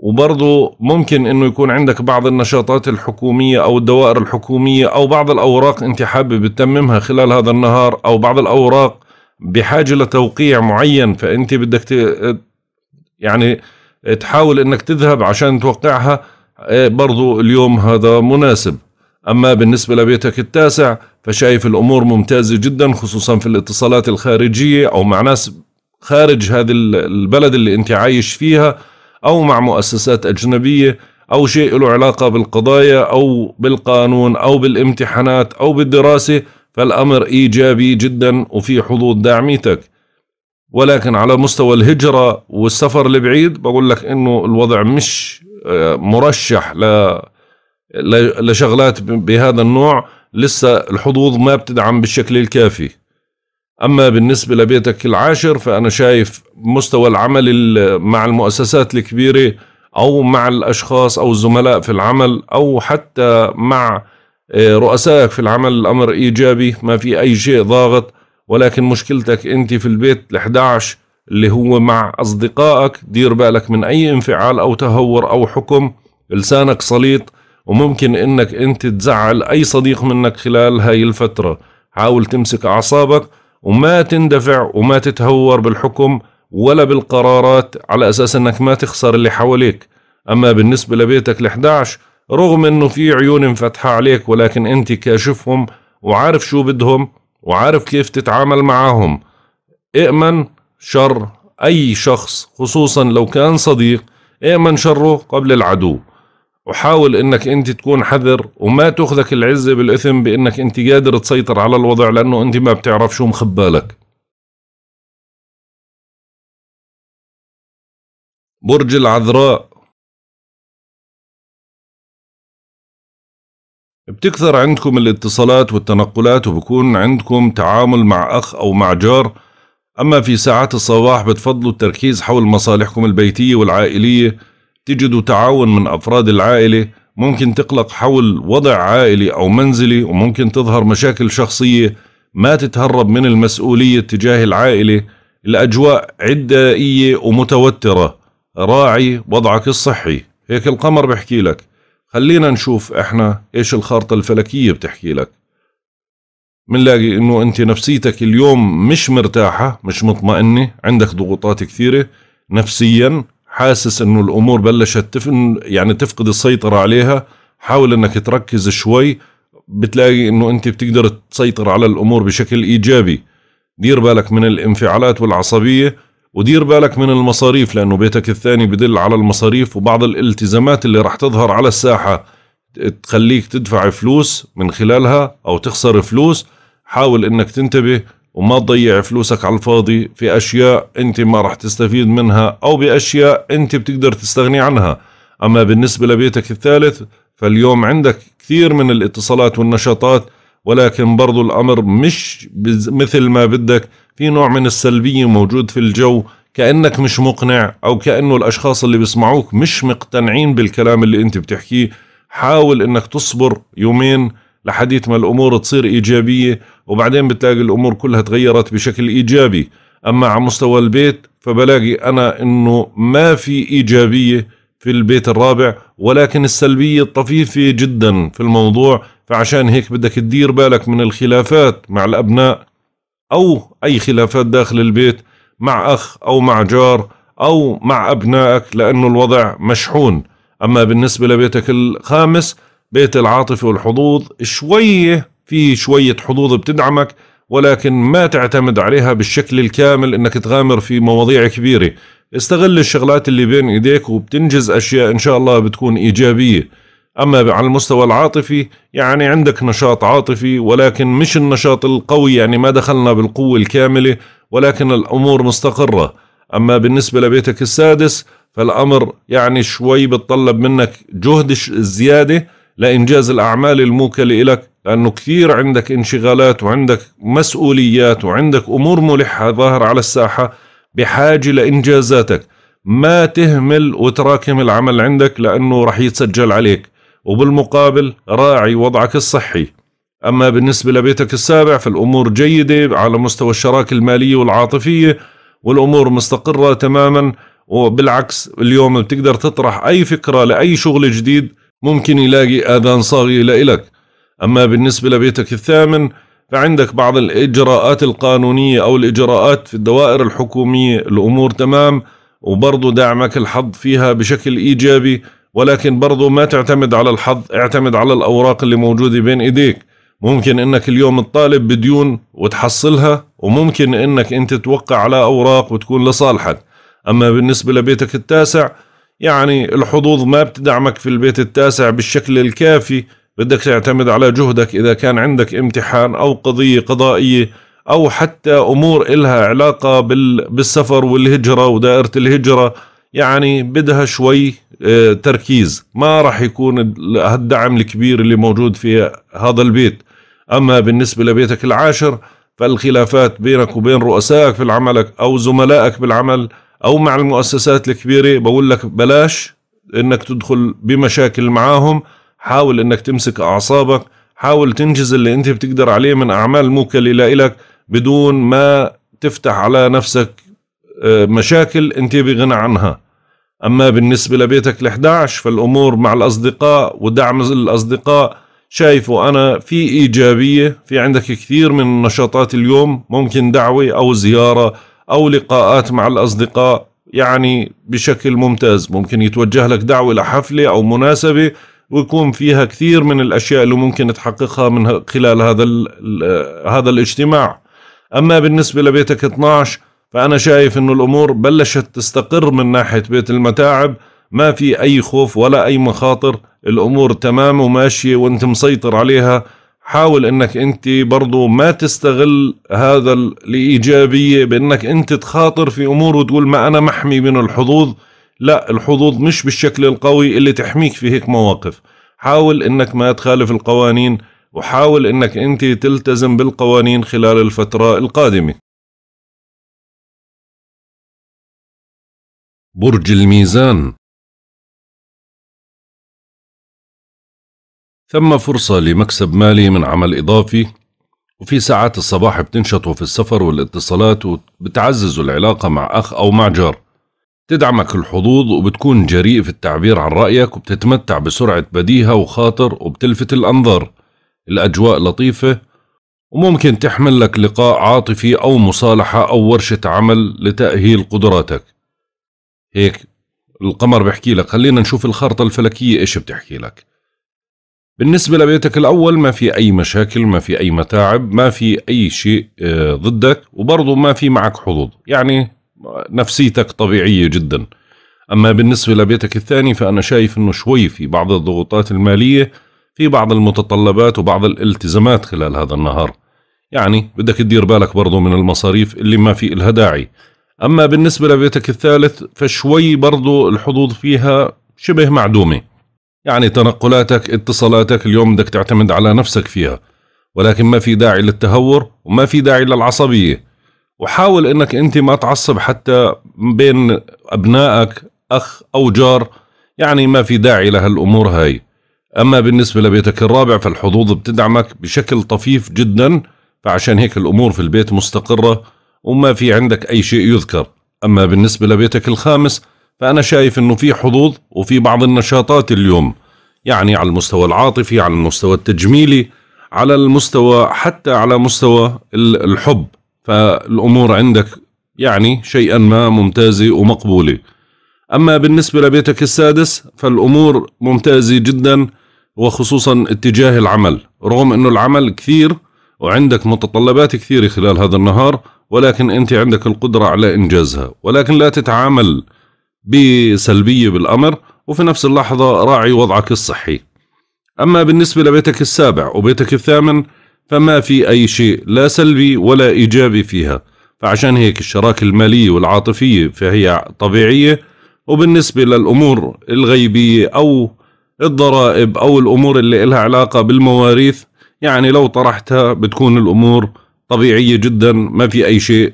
وبرضه ممكن أنه يكون عندك بعض النشاطات الحكومية أو الدوائر الحكومية أو بعض الأوراق أنت حابب تتممها خلال هذا النهار أو بعض الأوراق بحاجه لتوقيع معين فانت بدك ت... يعني تحاول انك تذهب عشان توقعها آه، برضو اليوم هذا مناسب اما بالنسبه لبيتك التاسع فشايف الامور ممتازه جدا خصوصا في الاتصالات الخارجيه او مع ناس خارج هذا البلد اللي انت عايش فيها او مع مؤسسات اجنبيه او شيء له علاقه بالقضايا او بالقانون او بالامتحانات او بالدراسه فالأمر إيجابي جدا وفي حظوظ داعميتك ولكن على مستوى الهجرة والسفر البعيد بقول لك إنه الوضع مش آه، مرشح ل لشغلات بهذا النوع لسه الحظوظ ما بتدعم بالشكل الكافي أما بالنسبة لبيتك العاشر فأنا شايف مستوى العمل مع المؤسسات الكبيرة أو مع الأشخاص أو الزملاء في العمل أو حتى مع إيه، رؤسائك في العمل الأمر إيجابي ما في أي شيء ضاغط ولكن مشكلتك أنت في البيت ال11 اللي هو مع أصدقائك دير بالك من أي انفعال أو تهور أو حكم لسانك سليط وممكن انك انت تزعل اي صديق منك خلال هاي الفترة حاول تمسك اعصابك وما تندفع وما تتهور بالحكم ولا بالقرارات على اساس انك ما تخسر اللي حواليك اما بالنسبة لبيتك ال11 رغم انه في عيون مفتحة عليك ولكن انت كاشفهم وعارف شو بدهم وعارف كيف تتعامل معاهم ائمن شر اي شخص خصوصا لو كان صديق ائمن شره قبل العدو وحاول انك انت تكون حذر وما تاخذك العزة بالاثم بانك انت قادر تسيطر على الوضع لانه انت ما بتعرف شو مخبالك برج العذراء بتكثر عندكم الاتصالات والتنقلات وبكون عندكم تعامل مع أخ أو مع جار أما في ساعات الصباح بتفضلوا التركيز حول مصالحكم البيتية والعائلية تجدوا تعاون من أفراد العائلة ممكن تقلق حول وضع عائلي أو منزلي وممكن تظهر مشاكل شخصية ما تتهرب من المسؤولية تجاه العائلة الأجواء عدائية ومتوترة راعي وضعك الصحي هيك القمر بحكي لك خلينا نشوف احنا ايش الخارطة الفلكية بتحكي لك منلاقي انه انت نفسيتك اليوم مش مرتاحة مش مطمئنة عندك ضغوطات كثيرة نفسيا حاسس انه الامور بلشت تفن يعني تفقد السيطرة عليها حاول انك تركز شوي بتلاقي انه انت بتقدر تسيطر على الامور بشكل ايجابي دير بالك من الانفعالات والعصبية ودير بالك من المصاريف لأنه بيتك الثاني بدل على المصاريف وبعض الالتزامات اللي رح تظهر على الساحة تخليك تدفع فلوس من خلالها أو تخسر فلوس حاول إنك تنتبه وما تضيع فلوسك على الفاضي في أشياء أنت ما رح تستفيد منها أو بأشياء أنت بتقدر تستغني عنها أما بالنسبة لبيتك الثالث فاليوم عندك كثير من الاتصالات والنشاطات ولكن برضو الأمر مش مثل ما بدك في نوع من السلبية موجود في الجو كأنك مش مقنع أو كأنه الأشخاص اللي بيسمعوك مش مقتنعين بالكلام اللي أنت بتحكيه حاول أنك تصبر يومين لحديث ما الأمور تصير إيجابية وبعدين بتلاقي الأمور كلها تغيرت بشكل إيجابي أما على مستوى البيت فبلاقي أنا أنه ما في إيجابية في البيت الرابع ولكن السلبية طفيفة جدا في الموضوع فعشان هيك بدك تدير بالك من الخلافات مع الأبناء أو أي خلافات داخل البيت مع أخ أو مع جار أو مع أبنائك لأنه الوضع مشحون أما بالنسبة لبيتك الخامس بيت العاطفة والحظوظ شوية في شوية حظوظ بتدعمك ولكن ما تعتمد عليها بالشكل الكامل انك تغامر في مواضيع كبيره استغل الشغلات اللي بين ايديك وبتنجز اشياء ان شاء الله بتكون ايجابيه أما على المستوى العاطفي يعني عندك نشاط عاطفي ولكن مش النشاط القوي يعني ما دخلنا بالقوة الكاملة ولكن الأمور مستقرة أما بالنسبة لبيتك السادس فالأمر يعني شوي بتطلب منك جهد الزيادة لإنجاز الأعمال الموكلة إلك لأنه كثير عندك انشغالات وعندك مسؤوليات وعندك أمور ملحة ظاهرة على الساحة بحاجة لإنجازاتك ما تهمل وتراكم العمل عندك لأنه رح يتسجل عليك وبالمقابل راعي وضعك الصحي أما بالنسبة لبيتك السابع فالأمور جيدة على مستوى الشراكة المالية والعاطفية والأمور مستقرة تماما وبالعكس اليوم بتقدر تطرح أي فكرة لأي شغل جديد ممكن يلاقي آذان صاغية لإلك أما بالنسبة لبيتك الثامن فعندك بعض الإجراءات القانونية أو الإجراءات في الدوائر الحكومية الأمور تمام وبرضو دعمك الحظ فيها بشكل إيجابي ولكن برضو ما تعتمد على الحظ اعتمد على الأوراق اللي موجودة بين إيديك ممكن انك اليوم تطالب بديون وتحصلها وممكن انك انت توقع على اوراق وتكون لصالحك اما بالنسبة لبيتك التاسع يعني الحظوظ ما بتدعمك في البيت التاسع بالشكل الكافي بدك تعتمد على جهدك اذا كان عندك امتحان او قضية قضائية او حتى امور الها علاقة بالسفر والهجرة ودائرة الهجرة يعني بدها شوي آه، تركيز ما راح يكون هالدعم الكبير اللي موجود في هذا البيت أما بالنسبة لبيتك العاشر فالخلافات بينك وبين رؤسائك في العملك أو زملائك بالعمل أو مع المؤسسات الكبيرة بقول لك بلاش إنك تدخل بمشاكل معاهم حاول إنك تمسك أعصابك حاول تنجز اللي أنت بتقدر عليه من أعمال موكلة لإلك بدون ما تفتح على نفسك آه، مشاكل أنت بغنى عنها أما بالنسبة لبيتك ال11 فالأمور مع الأصدقاء ودعم الأصدقاء شايفه أنا في إيجابية في عندك كثير من النشاطات اليوم ممكن دعوة أو زيارة أو لقاءات مع الأصدقاء يعني بشكل ممتاز ممكن يتوجه لك دعوة لحفلة أو مناسبة ويكون فيها كثير من الأشياء اللي ممكن تحققها من خلال هذا هذا الاجتماع أما بالنسبة لبيتك 12 فأنا شايف أنه الأمور بلشت تستقر من ناحية بيت المتاعب ما في أي خوف ولا أي مخاطر الأمور تمام وماشية وأنت مسيطر عليها حاول أنك أنت برضو ما تستغل هذا الإيجابية بأنك أنت تخاطر في أمور وتقول ما أنا محمي من الحظوظ لا الحظوظ مش بالشكل القوي اللي تحميك في هيك مواقف حاول أنك ما تخالف القوانين وحاول أنك أنت تلتزم بالقوانين خلال الفترة القادمة برج الميزان ثم فرصة لمكسب مالي من عمل إضافي وفي ساعات الصباح بتنشطوا في السفر والاتصالات وبتعززوا العلاقة مع أخ أو مع جار تدعمك الحظوظ وبتكون جريء في التعبير عن رأيك وبتتمتع بسرعة بديهة وخاطر وبتلفت الأنظار الأجواء لطيفة وممكن تحمل لك لقاء عاطفي أو مصالحة أو ورشة عمل لتأهيل قدراتك هيك القمر بحكي لك خلينا نشوف الخارطة الفلكية إيش بتحكي لك بالنسبة لبيتك الأول ما في أي مشاكل ما في أي متاعب ما في أي شيء آه، ضدك وبرضه ما في معك حظوظ يعني نفسيتك طبيعية جدا أما بالنسبة لبيتك الثاني فأنا شايف أنه شوي في بعض الضغوطات المالية في بعض المتطلبات وبعض الالتزامات خلال هذا النهار يعني بدك تدير بالك برضه من المصاريف اللي ما في إلها داعي أما بالنسبة لبيتك الثالث فشوي برضو الحظوظ فيها شبه معدومة يعني تنقلاتك اتصالاتك اليوم بدك تعتمد على نفسك فيها ولكن ما في داعي للتهور وما في داعي للعصبية وحاول انك انت ما تعصب حتى بين ابنائك اخ او جار يعني ما في داعي لهالامور هاي اما بالنسبه لبيتك الرابع فالحظوظ بتدعمك بشكل طفيف جدا فعشان هيك الامور في البيت مستقره وما في عندك أي شيء يذكر أما بالنسبة لبيتك الخامس فأنا شايف أنه في حظوظ وفي بعض النشاطات اليوم يعني على المستوى العاطفي على المستوى التجميلي على المستوى حتى على مستوى الحب فالأمور عندك يعني شيئا ما ممتازة ومقبولة أما بالنسبة لبيتك السادس فالأمور ممتازة جدا وخصوصا اتجاه العمل رغم أنه العمل كثير وعندك متطلبات كثيرة خلال هذا النهار ولكن أنت عندك القدرة على إنجازها ولكن لا تتعامل بسلبية بالأمر وفي نفس اللحظة راعي وضعك الصحي أما بالنسبة لبيتك السابع وبيتك الثامن فما في أي شيء لا سلبي ولا إيجابي فيها فعشان هيك الشراكة المالية والعاطفية فهي طبيعية وبالنسبة للأمور الغيبية أو الضرائب أو الأمور اللي إلها علاقة بالمواريث يعني لو طرحتها بتكون الأمور طبيعية جدا ما في أي شيء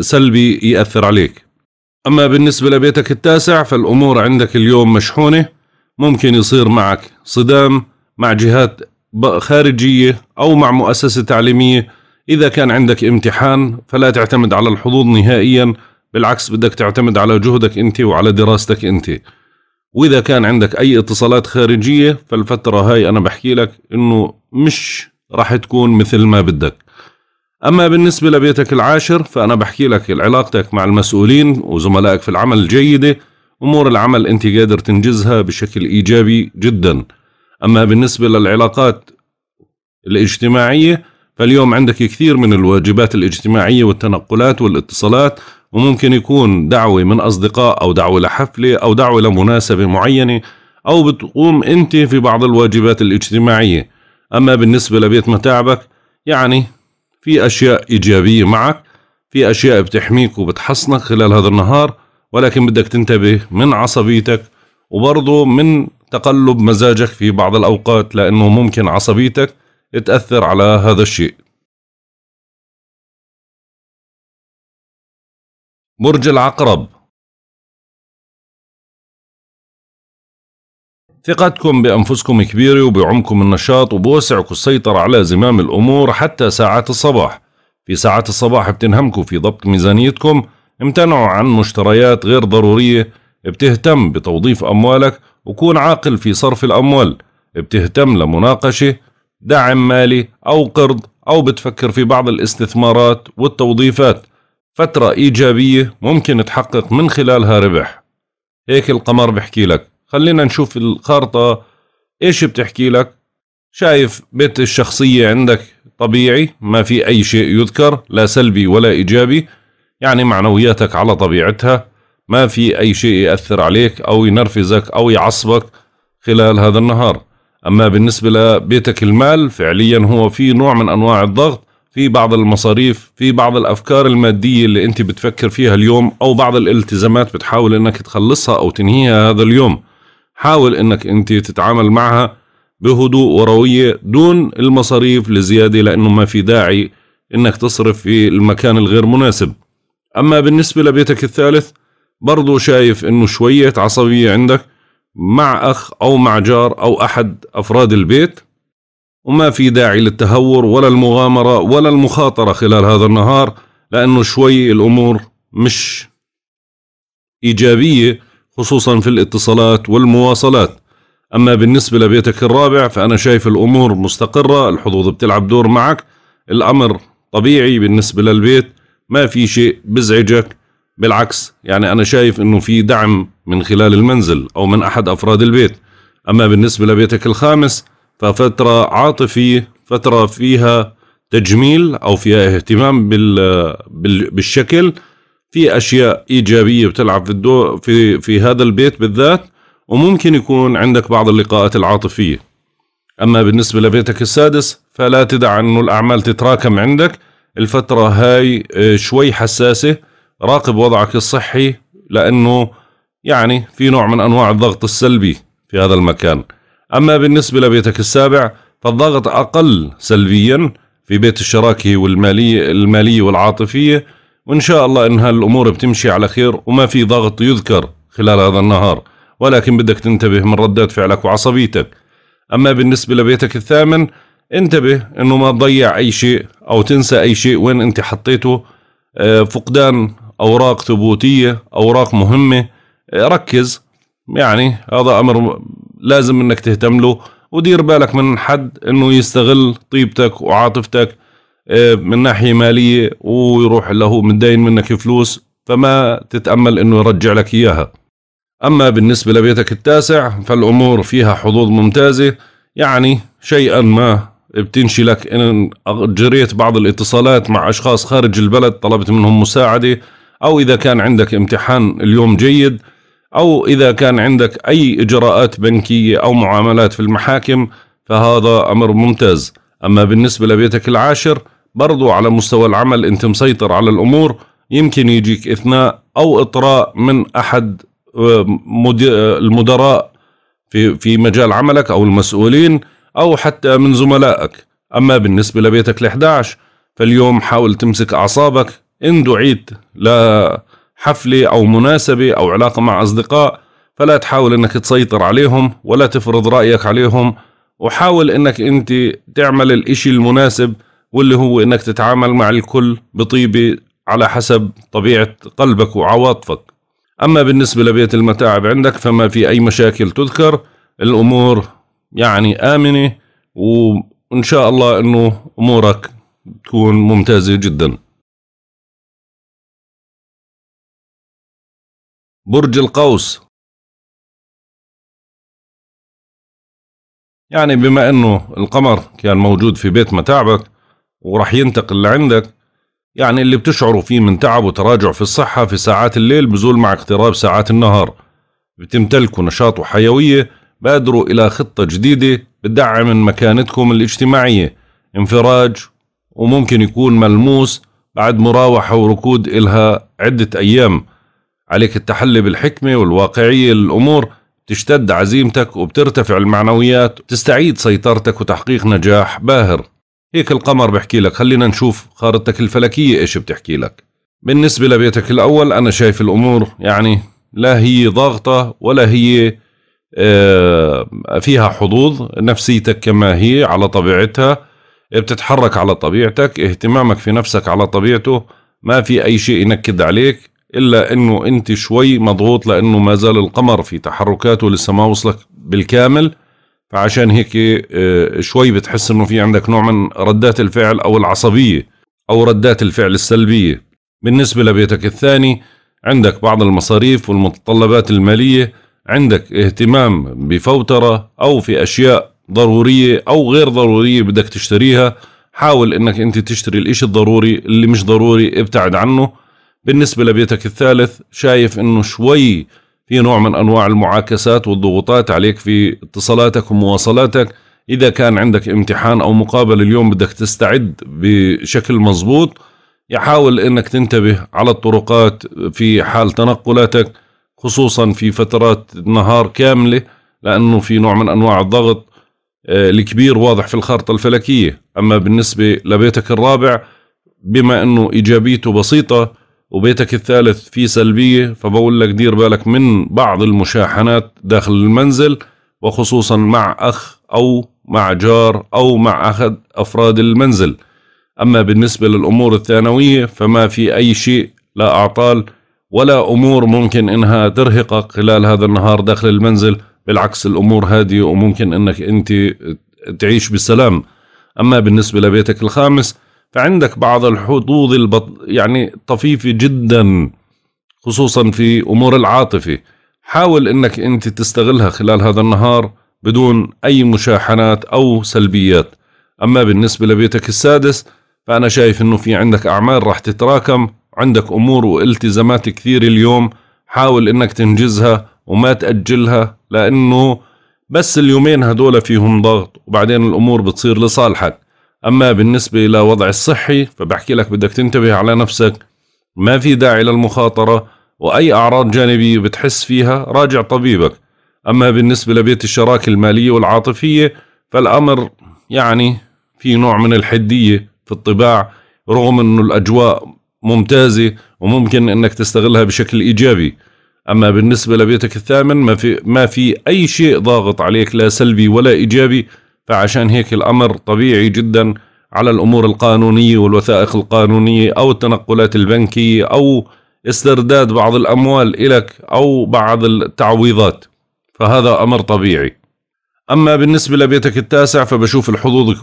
سلبي يأثر عليك أما بالنسبة لبيتك التاسع فالأمور عندك اليوم مشحونة ممكن يصير معك صدام مع جهات خارجية أو مع مؤسسة تعليمية إذا كان عندك امتحان فلا تعتمد على الحظوظ نهائيا بالعكس بدك تعتمد على جهدك أنت وعلى دراستك أنت وإذا كان عندك أي اتصالات خارجية فالفترة هاي أنا بحكي لك إنه مش راح تكون مثل ما بدك أما بالنسبة لبيتك العاشر فأنا بحكي لك علاقتك مع المسؤولين وزملائك في العمل جيدة أمور العمل أنت قادر تنجزها بشكل إيجابي جدا أما بالنسبة للعلاقات الاجتماعية فاليوم عندك كثير من الواجبات الاجتماعية والتنقلات والاتصالات وممكن يكون دعوة من أصدقاء أو دعوة لحفلة أو دعوة لمناسبة معينة أو بتقوم أنت في بعض الواجبات الاجتماعية أما بالنسبة لبيت متاعبك يعني في أشياء إيجابية معك في أشياء بتحميك وبتحصنك خلال هذا النهار ولكن بدك تنتبه من عصبيتك وبرضه من تقلب مزاجك في بعض الأوقات لأنه ممكن عصبيتك تأثر على هذا الشيء برج العقرب ثقتكم بأنفسكم كبيرة وبعمكم النشاط وبوسعكم السيطرة على زمام الأمور حتى ساعات الصباح في ساعات الصباح بتنهمكم في ضبط ميزانيتكم امتنعوا عن مشتريات غير ضرورية بتهتم بتوظيف أموالك وكون عاقل في صرف الأموال بتهتم لمناقشة دعم مالي أو قرض أو بتفكر في بعض الاستثمارات والتوظيفات فترة إيجابية ممكن تحقق من خلالها ربح هيك القمر بحكي لك خلينا نشوف الخارطة ايش بتحكي لك شايف بيت الشخصية عندك طبيعي ما في أي شيء يذكر لا سلبي ولا إيجابي يعني معنوياتك على طبيعتها ما في أي شيء يأثر عليك أو ينرفزك أو يعصبك خلال هذا النهار أما بالنسبة لبيتك المال فعليا هو في نوع من أنواع الضغط في بعض المصاريف في بعض الأفكار المادية اللي أنت بتفكر فيها اليوم أو بعض الالتزامات بتحاول أنك تخلصها أو تنهيها هذا اليوم حاول انك انت تتعامل معها بهدوء وروية دون المصاريف لزيادة لانه ما في داعي انك تصرف في المكان الغير مناسب اما بالنسبة لبيتك الثالث برضو شايف انه شوية عصبية عندك مع اخ او مع جار او احد افراد البيت وما في داعي للتهور ولا المغامرة ولا المخاطرة خلال هذا النهار لأنه شوي الأمور مش إيجابية خصوصا في الاتصالات والمواصلات أما بالنسبة لبيتك الرابع فأنا شايف الأمور مستقرة الحظوظ بتلعب دور معك الأمر طبيعي بالنسبة للبيت ما في شيء بزعجك بالعكس يعني أنا شايف أنه في دعم من خلال المنزل أو من أحد أفراد البيت أما بالنسبة لبيتك الخامس ففترة عاطفية فترة فيها تجميل أو فيها اهتمام بالشكل في اشياء ايجابيه بتلعب في الدور في في هذا البيت بالذات وممكن يكون عندك بعض اللقاءات العاطفيه اما بالنسبه لبيتك السادس فلا تدع انه الاعمال تتراكم عندك الفتره هاي آه، شوي حساسه راقب وضعك الصحي لانه يعني في نوع من انواع الضغط السلبي في هذا المكان اما بالنسبه لبيتك السابع فالضغط اقل سلبيا في بيت الشراكه والماليه الماليه والعاطفيه وإن شاء الله إن هالأمور بتمشي على خير وما في ضغط يذكر خلال هذا النهار ولكن بدك تنتبه من ردات فعلك وعصبيتك أما بالنسبة لبيتك الثامن انتبه إنه ما تضيع أي شيء أو تنسى أي شيء وين أنت حطيته آه، فقدان أوراق ثبوتية أوراق مهمة آه، ركز يعني هذا أمر لازم إنك تهتم له ودير بالك من حد إنه يستغل طيبتك وعاطفتك آه، من ناحيه ماليه ويروح له متدين منك فلوس فما تتامل انه يرجع لك اياها. اما بالنسبه لبيتك التاسع فالامور فيها حظوظ ممتازه يعني شيئا ما بتنشي لك ان جريت بعض الاتصالات مع اشخاص خارج البلد طلبت منهم مساعده او اذا كان عندك امتحان اليوم جيد او اذا كان عندك اي اجراءات بنكيه او معاملات في المحاكم فهذا امر ممتاز. اما بالنسبه لبيتك العاشر برضو على مستوى العمل انت مسيطر على الامور يمكن يجيك اثناء او اطراء من احد آه، آه، المدراء في في مجال عملك او المسؤولين او حتى من زملائك اما بالنسبه لبيتك ال11 فاليوم حاول تمسك اعصابك ان دعيت لحفله او مناسبه او علاقه مع اصدقاء فلا تحاول انك تسيطر عليهم ولا تفرض رايك عليهم وحاول انك انت تعمل الاشي المناسب واللي هو انك تتعامل مع الكل بطيبه على حسب طبيعه قلبك وعواطفك. اما بالنسبه لبيت المتاعب عندك فما في اي مشاكل تذكر، الامور يعني امنه وان شاء الله انه امورك تكون ممتازه جدا. برج القوس يعني بما انه القمر كان موجود في بيت متاعبك وراح ينتقل لعندك يعني اللي بتشعروا فيه من تعب وتراجع في الصحة في ساعات الليل بزول مع اقتراب ساعات النهار بتمتلكوا نشاط وحيوية بادروا إلى خطة جديدة بتدعم من مكانتكم الاجتماعية انفراج وممكن يكون ملموس بعد مراوحة وركود إلها عدة أيام عليك التحلي بالحكمة والواقعية للأمور تشتد عزيمتك وبترتفع المعنويات تستعيد سيطرتك وتحقيق نجاح باهر هيك القمر بحكي لك خلينا نشوف خارطتك الفلكية إيش بتحكي لك بالنسبة لبيتك الأول أنا شايف الأمور يعني لا هي ضاغطة ولا هي آه، فيها حظوظ نفسيتك كما هي على طبيعتها بتتحرك على طبيعتك اهتمامك في نفسك على طبيعته ما في أي شيء ينكد عليك إلا أنه أنت شوي مضغوط لأنه ما زال القمر في تحركاته لسه ما وصلك بالكامل فعشان هيك آه، شوي بتحس انه في عندك نوع من ردات الفعل او العصبيه او ردات الفعل السلبيه بالنسبه لبيتك الثاني عندك بعض المصاريف والمتطلبات الماليه عندك اهتمام بفوتره او في اشياء ضروريه او غير ضروريه بدك تشتريها حاول انك انت تشتري الاشي الضروري اللي مش ضروري ابتعد عنه بالنسبه لبيتك الثالث شايف انه شوي في نوع من أنواع المعاكسات والضغوطات عليك في اتصالاتك ومواصلاتك إذا كان عندك امتحان أو مقابلة اليوم بدك تستعد بشكل مظبوط يحاول أنك تنتبه على الطرقات في حال تنقلاتك خصوصا في فترات النهار كاملة لأنه في نوع من أنواع الضغط آه، الكبير واضح في الخارطة الفلكية أما بالنسبة لبيتك الرابع بما أنه إيجابيته بسيطة وبيتك الثالث فيه سلبية فبقول لك دير بالك من بعض المشاحنات داخل المنزل وخصوصا مع أخ أو مع جار أو مع أحد أفراد المنزل أما بالنسبة للأمور الثانوية فما في أي شيء لا أعطال ولا أمور ممكن إنها ترهقك خلال هذا النهار داخل المنزل بالعكس الأمور هادية وممكن إنك أنت تعيش بسلام أما بالنسبة لبيتك الخامس فعندك بعض الحظوظ البط... يعني طفيفة جدا خصوصا في أمور العاطفة حاول أنك أنت تستغلها خلال هذا النهار بدون أي مشاحنات أو سلبيات أما بالنسبة لبيتك السادس فأنا شايف أنه في عندك أعمال راح تتراكم عندك أمور والتزامات كثير اليوم حاول أنك تنجزها وما تأجلها لأنه بس اليومين هدول فيهم ضغط وبعدين الأمور بتصير لصالحك أما بالنسبة إلى وضع الصحي فبحكي لك بدك تنتبه على نفسك ما في داعي للمخاطرة وأي أعراض جانبية بتحس فيها راجع طبيبك أما بالنسبة لبيت الشراكة المالية والعاطفية فالأمر يعني في نوع من الحدية في الطباع رغم أنه الأجواء ممتازة وممكن أنك تستغلها بشكل إيجابي أما بالنسبة لبيتك الثامن ما في, ما في أي شيء ضاغط عليك لا سلبي ولا إيجابي فعشان هيك الأمر طبيعي جدا على الأمور القانونية والوثائق القانونية أو التنقلات البنكية أو استرداد بعض الأموال إلك أو بعض التعويضات فهذا أمر طبيعي أما بالنسبة لبيتك التاسع فبشوف الحظوظ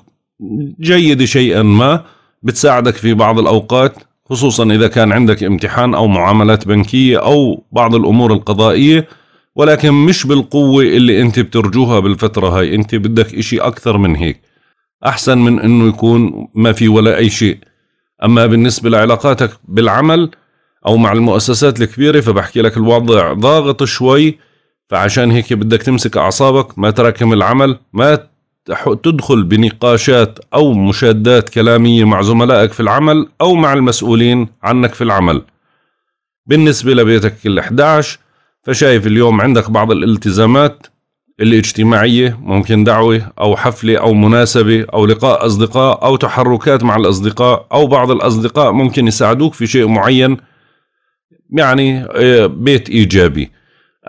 جيدة شيئا ما بتساعدك في بعض الأوقات خصوصا إذا كان عندك امتحان أو معاملات بنكية أو بعض الأمور القضائية ولكن مش بالقوة اللي انت بترجوها بالفترة هاي انت بدك اشي اكثر من هيك احسن من انه يكون ما في ولا اي شيء اما بالنسبة لعلاقاتك بالعمل او مع المؤسسات الكبيرة فبحكي لك الوضع ضاغط شوي فعشان هيك بدك تمسك اعصابك ما تراكم العمل ما تدخل بنقاشات او مشادات كلامية مع زملائك في العمل او مع المسؤولين عنك في العمل بالنسبة لبيتك ال 11 فشايف اليوم عندك بعض الالتزامات الاجتماعية ممكن دعوة أو حفلة أو مناسبة أو لقاء أصدقاء أو تحركات مع الأصدقاء أو بعض الأصدقاء ممكن يساعدوك في شيء معين يعني آه، بيت إيجابي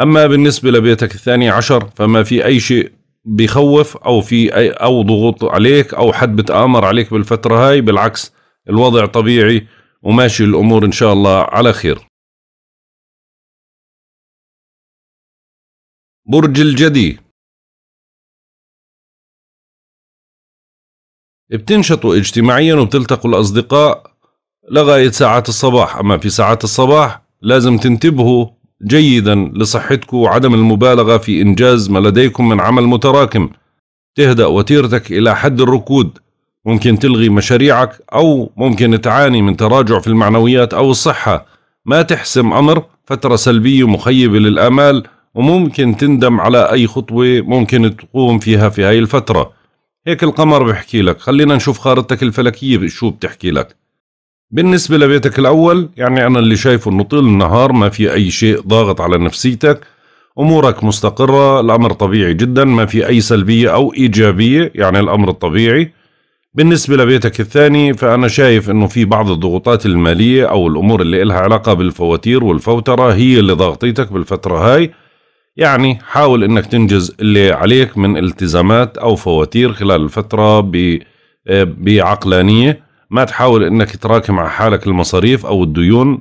أما بالنسبة لبيتك الثاني عشر فما في أي شيء بيخوف أو في أي أو ضغوط عليك أو حد بتآمر عليك بالفترة هاي بالعكس الوضع طبيعي وماشي الأمور إن شاء الله على خير برج الجدي بتنشطوا اجتماعيا وبتلتقوا الأصدقاء لغاية ساعات الصباح أما في ساعات الصباح لازم تنتبهوا جيدا لصحتكم وعدم المبالغة في إنجاز ما لديكم من عمل متراكم تهدأ وتيرتك إلى حد الركود ممكن تلغي مشاريعك أو ممكن تعاني من تراجع في المعنويات أو الصحة ما تحسم أمر فترة سلبية مخيبة للآمال وممكن تندم على أي خطوة ممكن تقوم فيها في هاي الفترة هيك القمر بحكي لك خلينا نشوف خارطتك الفلكية شو بتحكي لك بالنسبة لبيتك الأول يعني أنا اللي شايفه إنه طول النهار ما في أي شيء ضاغط على نفسيتك أمورك مستقرة الأمر طبيعي جدا ما في أي سلبية أو إيجابية يعني الأمر الطبيعي بالنسبة لبيتك الثاني فأنا شايف أنه في بعض الضغوطات المالية أو الأمور اللي إلها علاقة بالفواتير والفوترة هي اللي ضاغطيتك بالفترة هاي يعني حاول انك تنجز اللي عليك من التزامات او فواتير خلال الفتره ب بعقلانيه ما تحاول انك تراكم على حالك المصاريف او الديون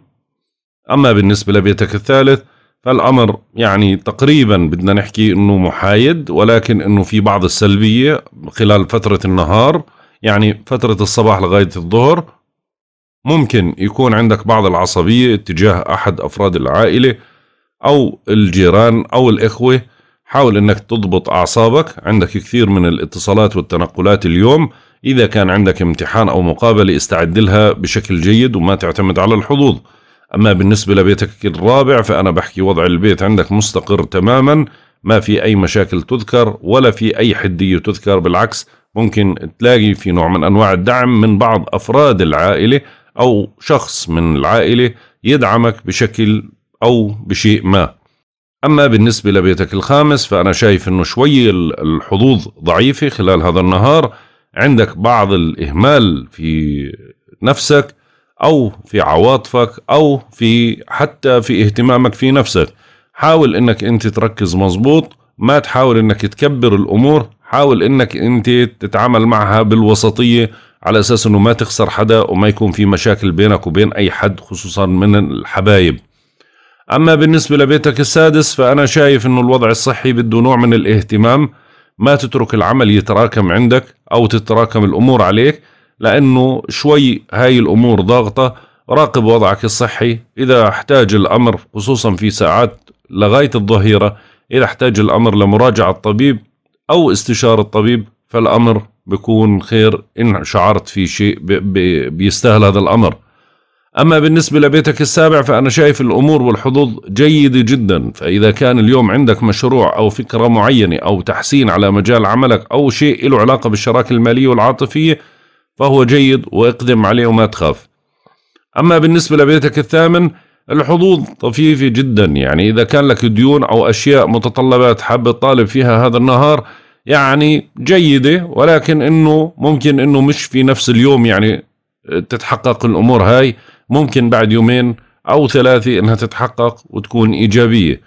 اما بالنسبه لبيتك الثالث فالامر يعني تقريبا بدنا نحكي انه محايد ولكن انه في بعض السلبيه خلال فتره النهار يعني فتره الصباح لغايه الظهر ممكن يكون عندك بعض العصبيه اتجاه احد افراد العائله أو الجيران أو الإخوة حاول أنك تضبط أعصابك عندك كثير من الاتصالات والتنقلات اليوم إذا كان عندك امتحان أو مقابلة استعد لها بشكل جيد وما تعتمد على الحظوظ أما بالنسبة لبيتك الرابع فأنا بحكي وضع البيت عندك مستقر تماما ما في أي مشاكل تذكر ولا في أي حدية تذكر بالعكس ممكن تلاقي في نوع من أنواع الدعم من بعض أفراد العائلة أو شخص من العائلة يدعمك بشكل أو بشيء ما أما بالنسبة لبيتك الخامس فأنا شايف أنه شوي الحظوظ ضعيفة خلال هذا النهار عندك بعض الإهمال في نفسك أو في عواطفك أو في حتى في اهتمامك في نفسك حاول أنك أنت تركز مظبوط ما تحاول أنك تكبر الأمور حاول أنك أنت تتعامل معها بالوسطية على أساس أنه ما تخسر حدا وما يكون في مشاكل بينك وبين أي حد خصوصا من الحبايب أما بالنسبة لبيتك السادس فأنا شايف أنه الوضع الصحي بده نوع من الاهتمام ما تترك العمل يتراكم عندك أو تتراكم الأمور عليك لأنه شوي هاي الأمور ضاغطة راقب وضعك الصحي إذا احتاج الأمر خصوصا في ساعات لغاية الظهيرة إذا احتاج الأمر لمراجعة الطبيب أو استشارة الطبيب فالأمر بكون خير إن شعرت في شيء بيستاهل هذا الأمر أما بالنسبة لبيتك السابع فأنا شايف الأمور والحظوظ جيدة جدا فإذا كان اليوم عندك مشروع أو فكرة معينة أو تحسين على مجال عملك أو شيء له علاقة بالشراكة المالية والعاطفية فهو جيد واقدم عليه وما تخاف أما بالنسبة لبيتك الثامن الحظوظ طفيفة جدا يعني إذا كان لك ديون أو أشياء متطلبات حب تطالب فيها هذا النهار يعني جيدة ولكن إنه ممكن إنه مش في نفس اليوم يعني تتحقق الأمور هاي ممكن بعد يومين أو ثلاثة أنها تتحقق وتكون إيجابية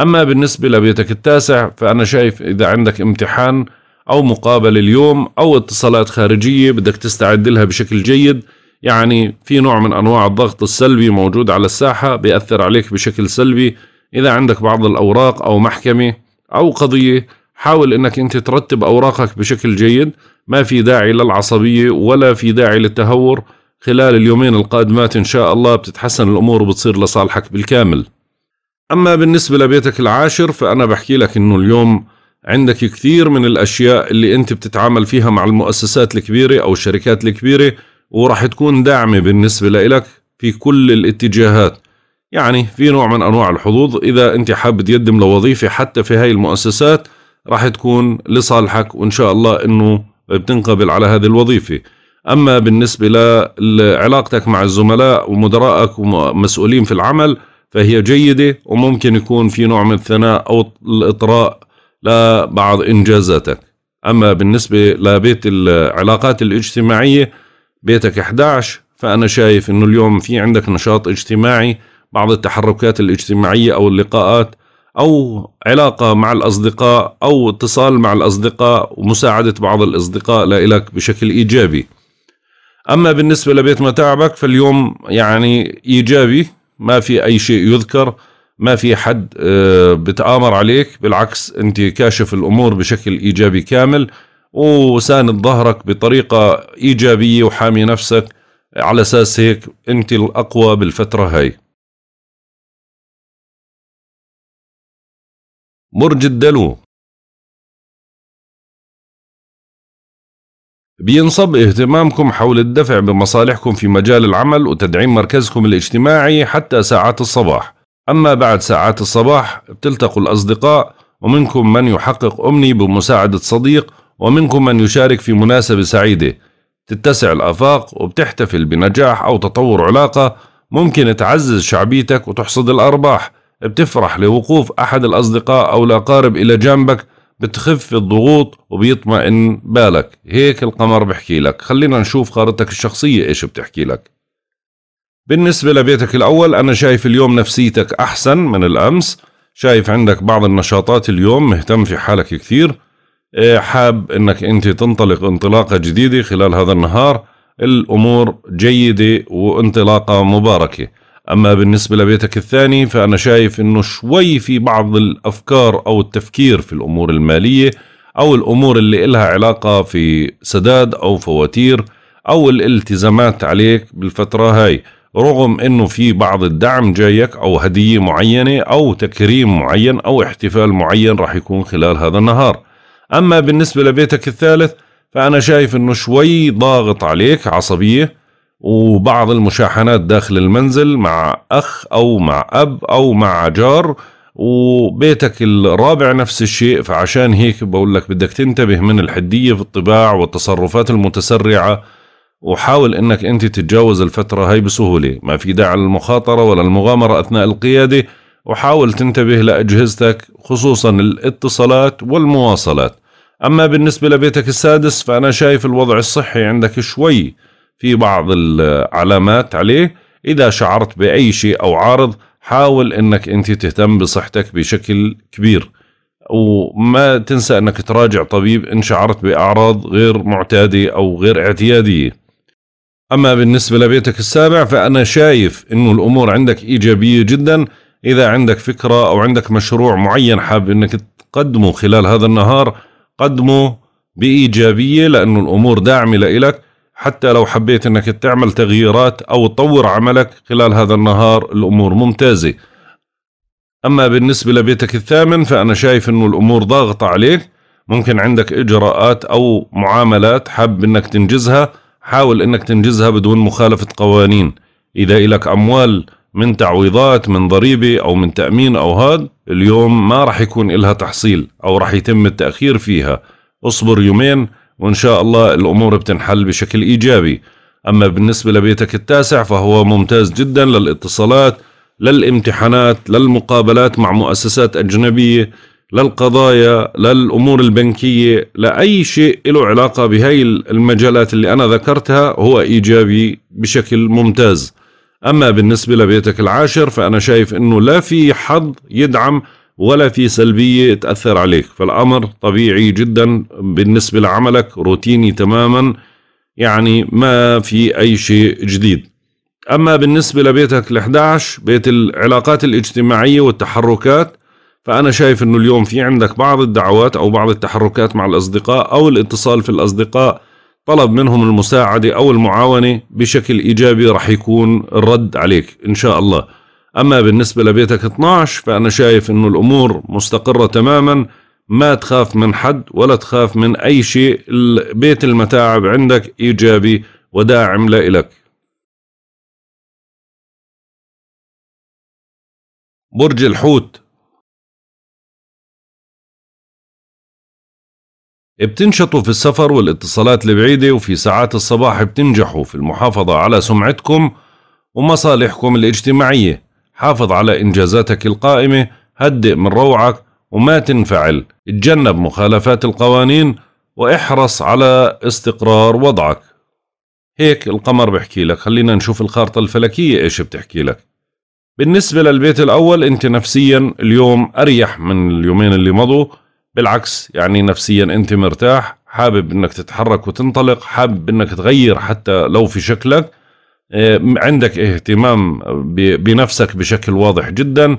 أما بالنسبة لبيتك التاسع فأنا شايف إذا عندك امتحان أو مقابلة اليوم أو اتصالات خارجية بدك تستعد لها بشكل جيد يعني في نوع من أنواع الضغط السلبي موجود على الساحة بيأثر عليك بشكل سلبي إذا عندك بعض الأوراق أو محكمة أو قضية حاول أنك أنت ترتب أوراقك بشكل جيد ما في داعي للعصبية ولا في داعي للتهور خلال اليومين القادمات إن شاء الله بتتحسن الأمور وبتصير لصالحك بالكامل أما بالنسبة لبيتك العاشر فأنا بحكي لك إنه اليوم عندك كثير من الأشياء اللي أنت بتتعامل فيها مع المؤسسات الكبيرة أو الشركات الكبيرة وراح تكون داعمة بالنسبة لإلك في كل الاتجاهات يعني في نوع من أنواع الحظوظ إذا أنت حاب تقدم لوظيفة حتى في هاي المؤسسات راح تكون لصالحك وإن شاء الله أنه بتنقبل على هذه الوظيفة أما بالنسبة لعلاقتك مع الزملاء ومدراءك ومسؤولين في العمل فهي جيدة وممكن يكون في نوع من الثناء أو الإطراء لبعض إنجازاتك أما بالنسبة لبيت العلاقات الاجتماعية بيتك 11 فأنا شايف أنه اليوم في عندك نشاط اجتماعي بعض التحركات الاجتماعية أو اللقاءات أو علاقة مع الأصدقاء أو اتصال مع الأصدقاء ومساعدة بعض الأصدقاء لإلك بشكل إيجابي أما بالنسبة لبيت متاعبك فاليوم يعني إيجابي ما في أي شيء يذكر ما في حد آه، بتآمر عليك بالعكس أنت كاشف الأمور بشكل إيجابي كامل وساند ظهرك بطريقة إيجابية وحامي نفسك على أساس هيك أنت الأقوى بالفترة هاي برج الدلو بينصب اهتمامكم حول الدفع بمصالحكم في مجال العمل وتدعيم مركزكم الاجتماعي حتى ساعات الصباح أما بعد ساعات الصباح بتلتقوا الأصدقاء ومنكم من يحقق أمني بمساعدة صديق ومنكم من يشارك في مناسبة سعيدة تتسع الآفاق وبتحتفل بنجاح أو تطور علاقة ممكن تعزز شعبيتك وتحصد الأرباح بتفرح لوقوف أحد الأصدقاء أو الأقارب إلى جنبك بتخف الضغوط وبيطمئن بالك هيك القمر بحكي لك خلينا نشوف خارطتك الشخصية إيش بتحكي لك بالنسبة لبيتك الأول أنا شايف اليوم نفسيتك أحسن من الأمس شايف عندك بعض النشاطات اليوم مهتم في حالك كثير إيه، حاب أنك أنت تنطلق انطلاقة جديدة خلال هذا النهار الأمور جيدة وانطلاقة مباركة أما بالنسبة لبيتك الثاني فأنا شايف أنه شوي في بعض الأفكار أو التفكير في الأمور المالية أو الأمور اللي إلها علاقة في سداد أو فواتير أو الالتزامات عليك بالفترة هاي رغم أنه في بعض الدعم جايك أو هدية معينة أو تكريم معين أو احتفال معين راح يكون خلال هذا النهار أما بالنسبة لبيتك الثالث فأنا شايف أنه شوي ضاغط عليك عصبية وبعض المشاحنات داخل المنزل مع أخ أو مع أب أو مع جار وبيتك الرابع نفس الشيء فعشان هيك بقول لك بدك تنتبه من الحدية في الطباع والتصرفات المتسرعة وحاول انك انت تتجاوز الفترة هاي بسهولة ما في داعي للمخاطرة ولا المغامرة اثناء القيادة وحاول تنتبه لأجهزتك خصوصا الاتصالات والمواصلات أما بالنسبة لبيتك السادس فأنا شايف الوضع الصحي عندك شوي في بعض العلامات عليه إذا شعرت بأي شيء أو عارض حاول أنك أنت تهتم بصحتك بشكل كبير وما تنسى أنك تراجع طبيب إن شعرت بأعراض غير معتادة أو غير اعتيادية أما بالنسبة لبيتك السابع فأنا شايف أنه الأمور عندك إيجابية جدا إذا عندك فكرة أو عندك مشروع معين حاب أنك تقدمه خلال هذا النهار قدمه بإيجابية لأنه الأمور داعمة لإلك حتى لو حبيت انك تعمل تغييرات او تطور عملك خلال هذا النهار الامور ممتازه اما بالنسبه لبيتك الثامن فانا شايف انه الامور ضاغطه عليك ممكن عندك اجراءات او معاملات حاب انك تنجزها حاول انك تنجزها بدون مخالفه قوانين اذا إلك اموال من تعويضات من ضريبه او من تامين او هاد اليوم ما راح يكون إلها تحصيل او راح يتم التاخير فيها اصبر يومين وإن شاء الله الأمور بتنحل بشكل إيجابي أما بالنسبة لبيتك التاسع فهو ممتاز جدا للاتصالات للامتحانات للمقابلات مع مؤسسات أجنبية للقضايا للأمور البنكية لأي شيء له علاقة بهاي المجالات اللي أنا ذكرتها هو إيجابي بشكل ممتاز أما بالنسبة لبيتك العاشر فأنا شايف أنه لا في حظ يدعم ولا في سلبية تأثر عليك فالأمر طبيعي جدا بالنسبة لعملك روتيني تماما يعني ما في أي شيء جديد أما بالنسبة لبيتك ال11 بيت العلاقات الاجتماعية والتحركات فأنا شايف أنه اليوم في عندك بعض الدعوات أو بعض التحركات مع الأصدقاء أو الاتصال في الأصدقاء طلب منهم المساعدة أو المعاونة بشكل إيجابي رح يكون الرد عليك إن شاء الله أما بالنسبة لبيتك 12 فأنا شايف أنه الأمور مستقرة تماما ما تخاف من حد ولا تخاف من أي شيء بيت المتاعب عندك إيجابي وداعم لإلك برج الحوت بتنشطوا في السفر والاتصالات البعيدة وفي ساعات الصباح بتنجحوا في المحافظة على سمعتكم ومصالحكم الاجتماعية حافظ على إنجازاتك القائمة هدئ من روعك وما تنفعل اتجنب مخالفات القوانين واحرص على استقرار وضعك هيك القمر بحكي لك خلينا نشوف الخارطة الفلكية ايش بتحكي لك بالنسبة للبيت الأول أنت نفسيا اليوم أريح من اليومين اللي مضوا بالعكس يعني نفسيا أنت مرتاح حابب أنك تتحرك وتنطلق حابب أنك تغير حتى لو في شكلك إيه، عندك اهتمام بنفسك بشكل واضح جدا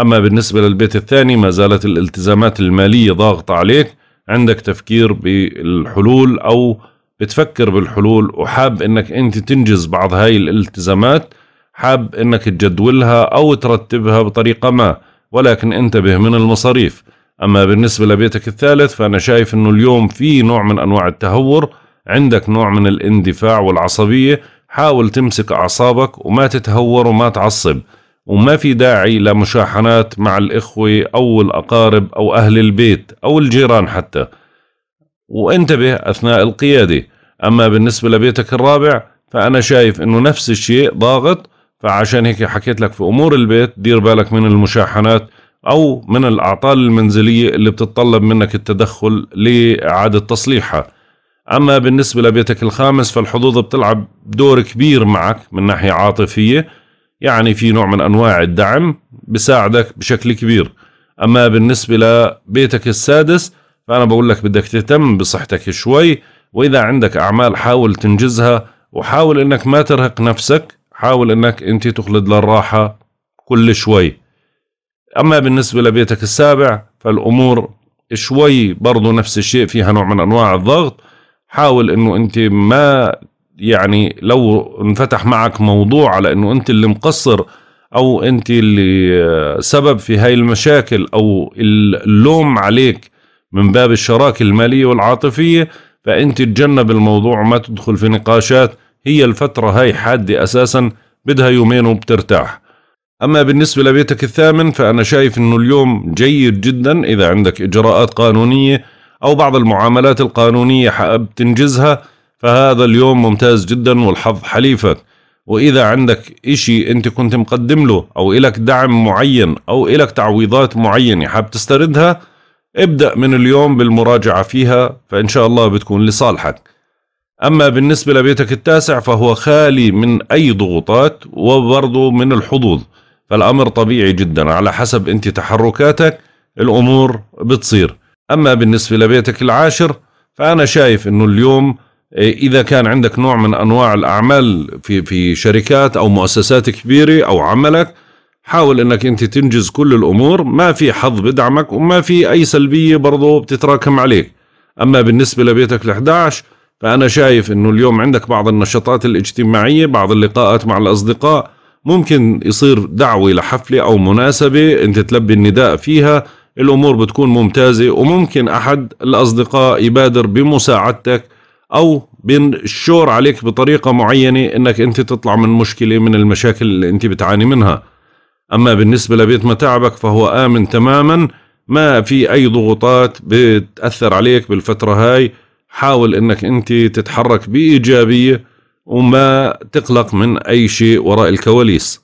أما بالنسبة للبيت الثاني ما زالت الالتزامات المالية ضاغطة عليك عندك تفكير بالحلول أو بتفكر بالحلول وحاب أنك أنت تنجز بعض هاي الالتزامات حاب أنك تجدولها أو ترتبها بطريقة ما ولكن انتبه من المصاريف أما بالنسبة لبيتك الثالث فأنا شايف أنه اليوم في نوع من أنواع التهور عندك نوع من الاندفاع والعصبية حاول تمسك أعصابك وما تتهور وما تعصب وما في داعي لمشاحنات مع الإخوة أو الأقارب أو أهل البيت أو الجيران حتى وانتبه أثناء القيادة أما بالنسبة لبيتك الرابع فأنا شايف أنه نفس الشيء ضاغط فعشان هيك حكيت لك في أمور البيت دير بالك من المشاحنات أو من الأعطال المنزلية اللي بتتطلب منك التدخل لإعادة تصليحها أما بالنسبة لبيتك الخامس فالحظوظ بتلعب دور كبير معك من ناحية عاطفية يعني في نوع من أنواع الدعم بساعدك بشكل كبير أما بالنسبة لبيتك السادس فأنا بقول لك بدك تهتم بصحتك شوي وإذا عندك أعمال حاول تنجزها وحاول إنك ما ترهق نفسك حاول إنك أنت تخلد للراحة كل شوي أما بالنسبة لبيتك السابع فالأمور شوي برضو نفس الشيء فيها نوع من أنواع الضغط حاول انه انت ما يعني لو انفتح معك موضوع على انه انت اللي مقصر او انت اللي سبب في هاي المشاكل او اللوم عليك من باب الشراكة المالية والعاطفية فانت تجنب الموضوع وما تدخل في نقاشات هي الفترة هاي حادة اساسا بدها يومين وبترتاح اما بالنسبة لبيتك الثامن فانا شايف انه اليوم جيد جدا اذا عندك اجراءات قانونية أو بعض المعاملات القانونية تنجزها فهذا اليوم ممتاز جدا والحظ حليفك وإذا عندك إشي أنت كنت مقدم له أو إلك دعم معين أو إلك تعويضات معينة حاب تستردها ابدأ من اليوم بالمراجعة فيها فإن شاء الله بتكون لصالحك أما بالنسبة لبيتك التاسع فهو خالي من أي ضغوطات وبرضه من الحظوظ فالأمر طبيعي جدا على حسب أنت تحركاتك الأمور بتصير أما بالنسبة لبيتك العاشر فأنا شايف أنه اليوم إيه، إذا كان عندك نوع من أنواع الأعمال في في شركات أو مؤسسات كبيرة أو عملك حاول أنك أنت تنجز كل الأمور ما في حظ بدعمك وما في أي سلبية برضو بتتراكم عليك أما بالنسبة لبيتك ال11 فأنا شايف أنه اليوم عندك بعض النشاطات الاجتماعية بعض اللقاءات مع الأصدقاء ممكن يصير دعوة لحفلة أو مناسبة أنت تلبي النداء فيها الأمور بتكون ممتازة وممكن أحد الأصدقاء يبادر بمساعدتك أو بنشور عليك بطريقة معينة أنك أنت تطلع من مشكلة من المشاكل اللي أنت بتعاني منها أما بالنسبة لبيت متاعبك فهو آمن تماما ما في أي ضغوطات بتأثر عليك بالفترة هاي حاول أنك أنت تتحرك بإيجابية وما تقلق من أي شيء وراء الكواليس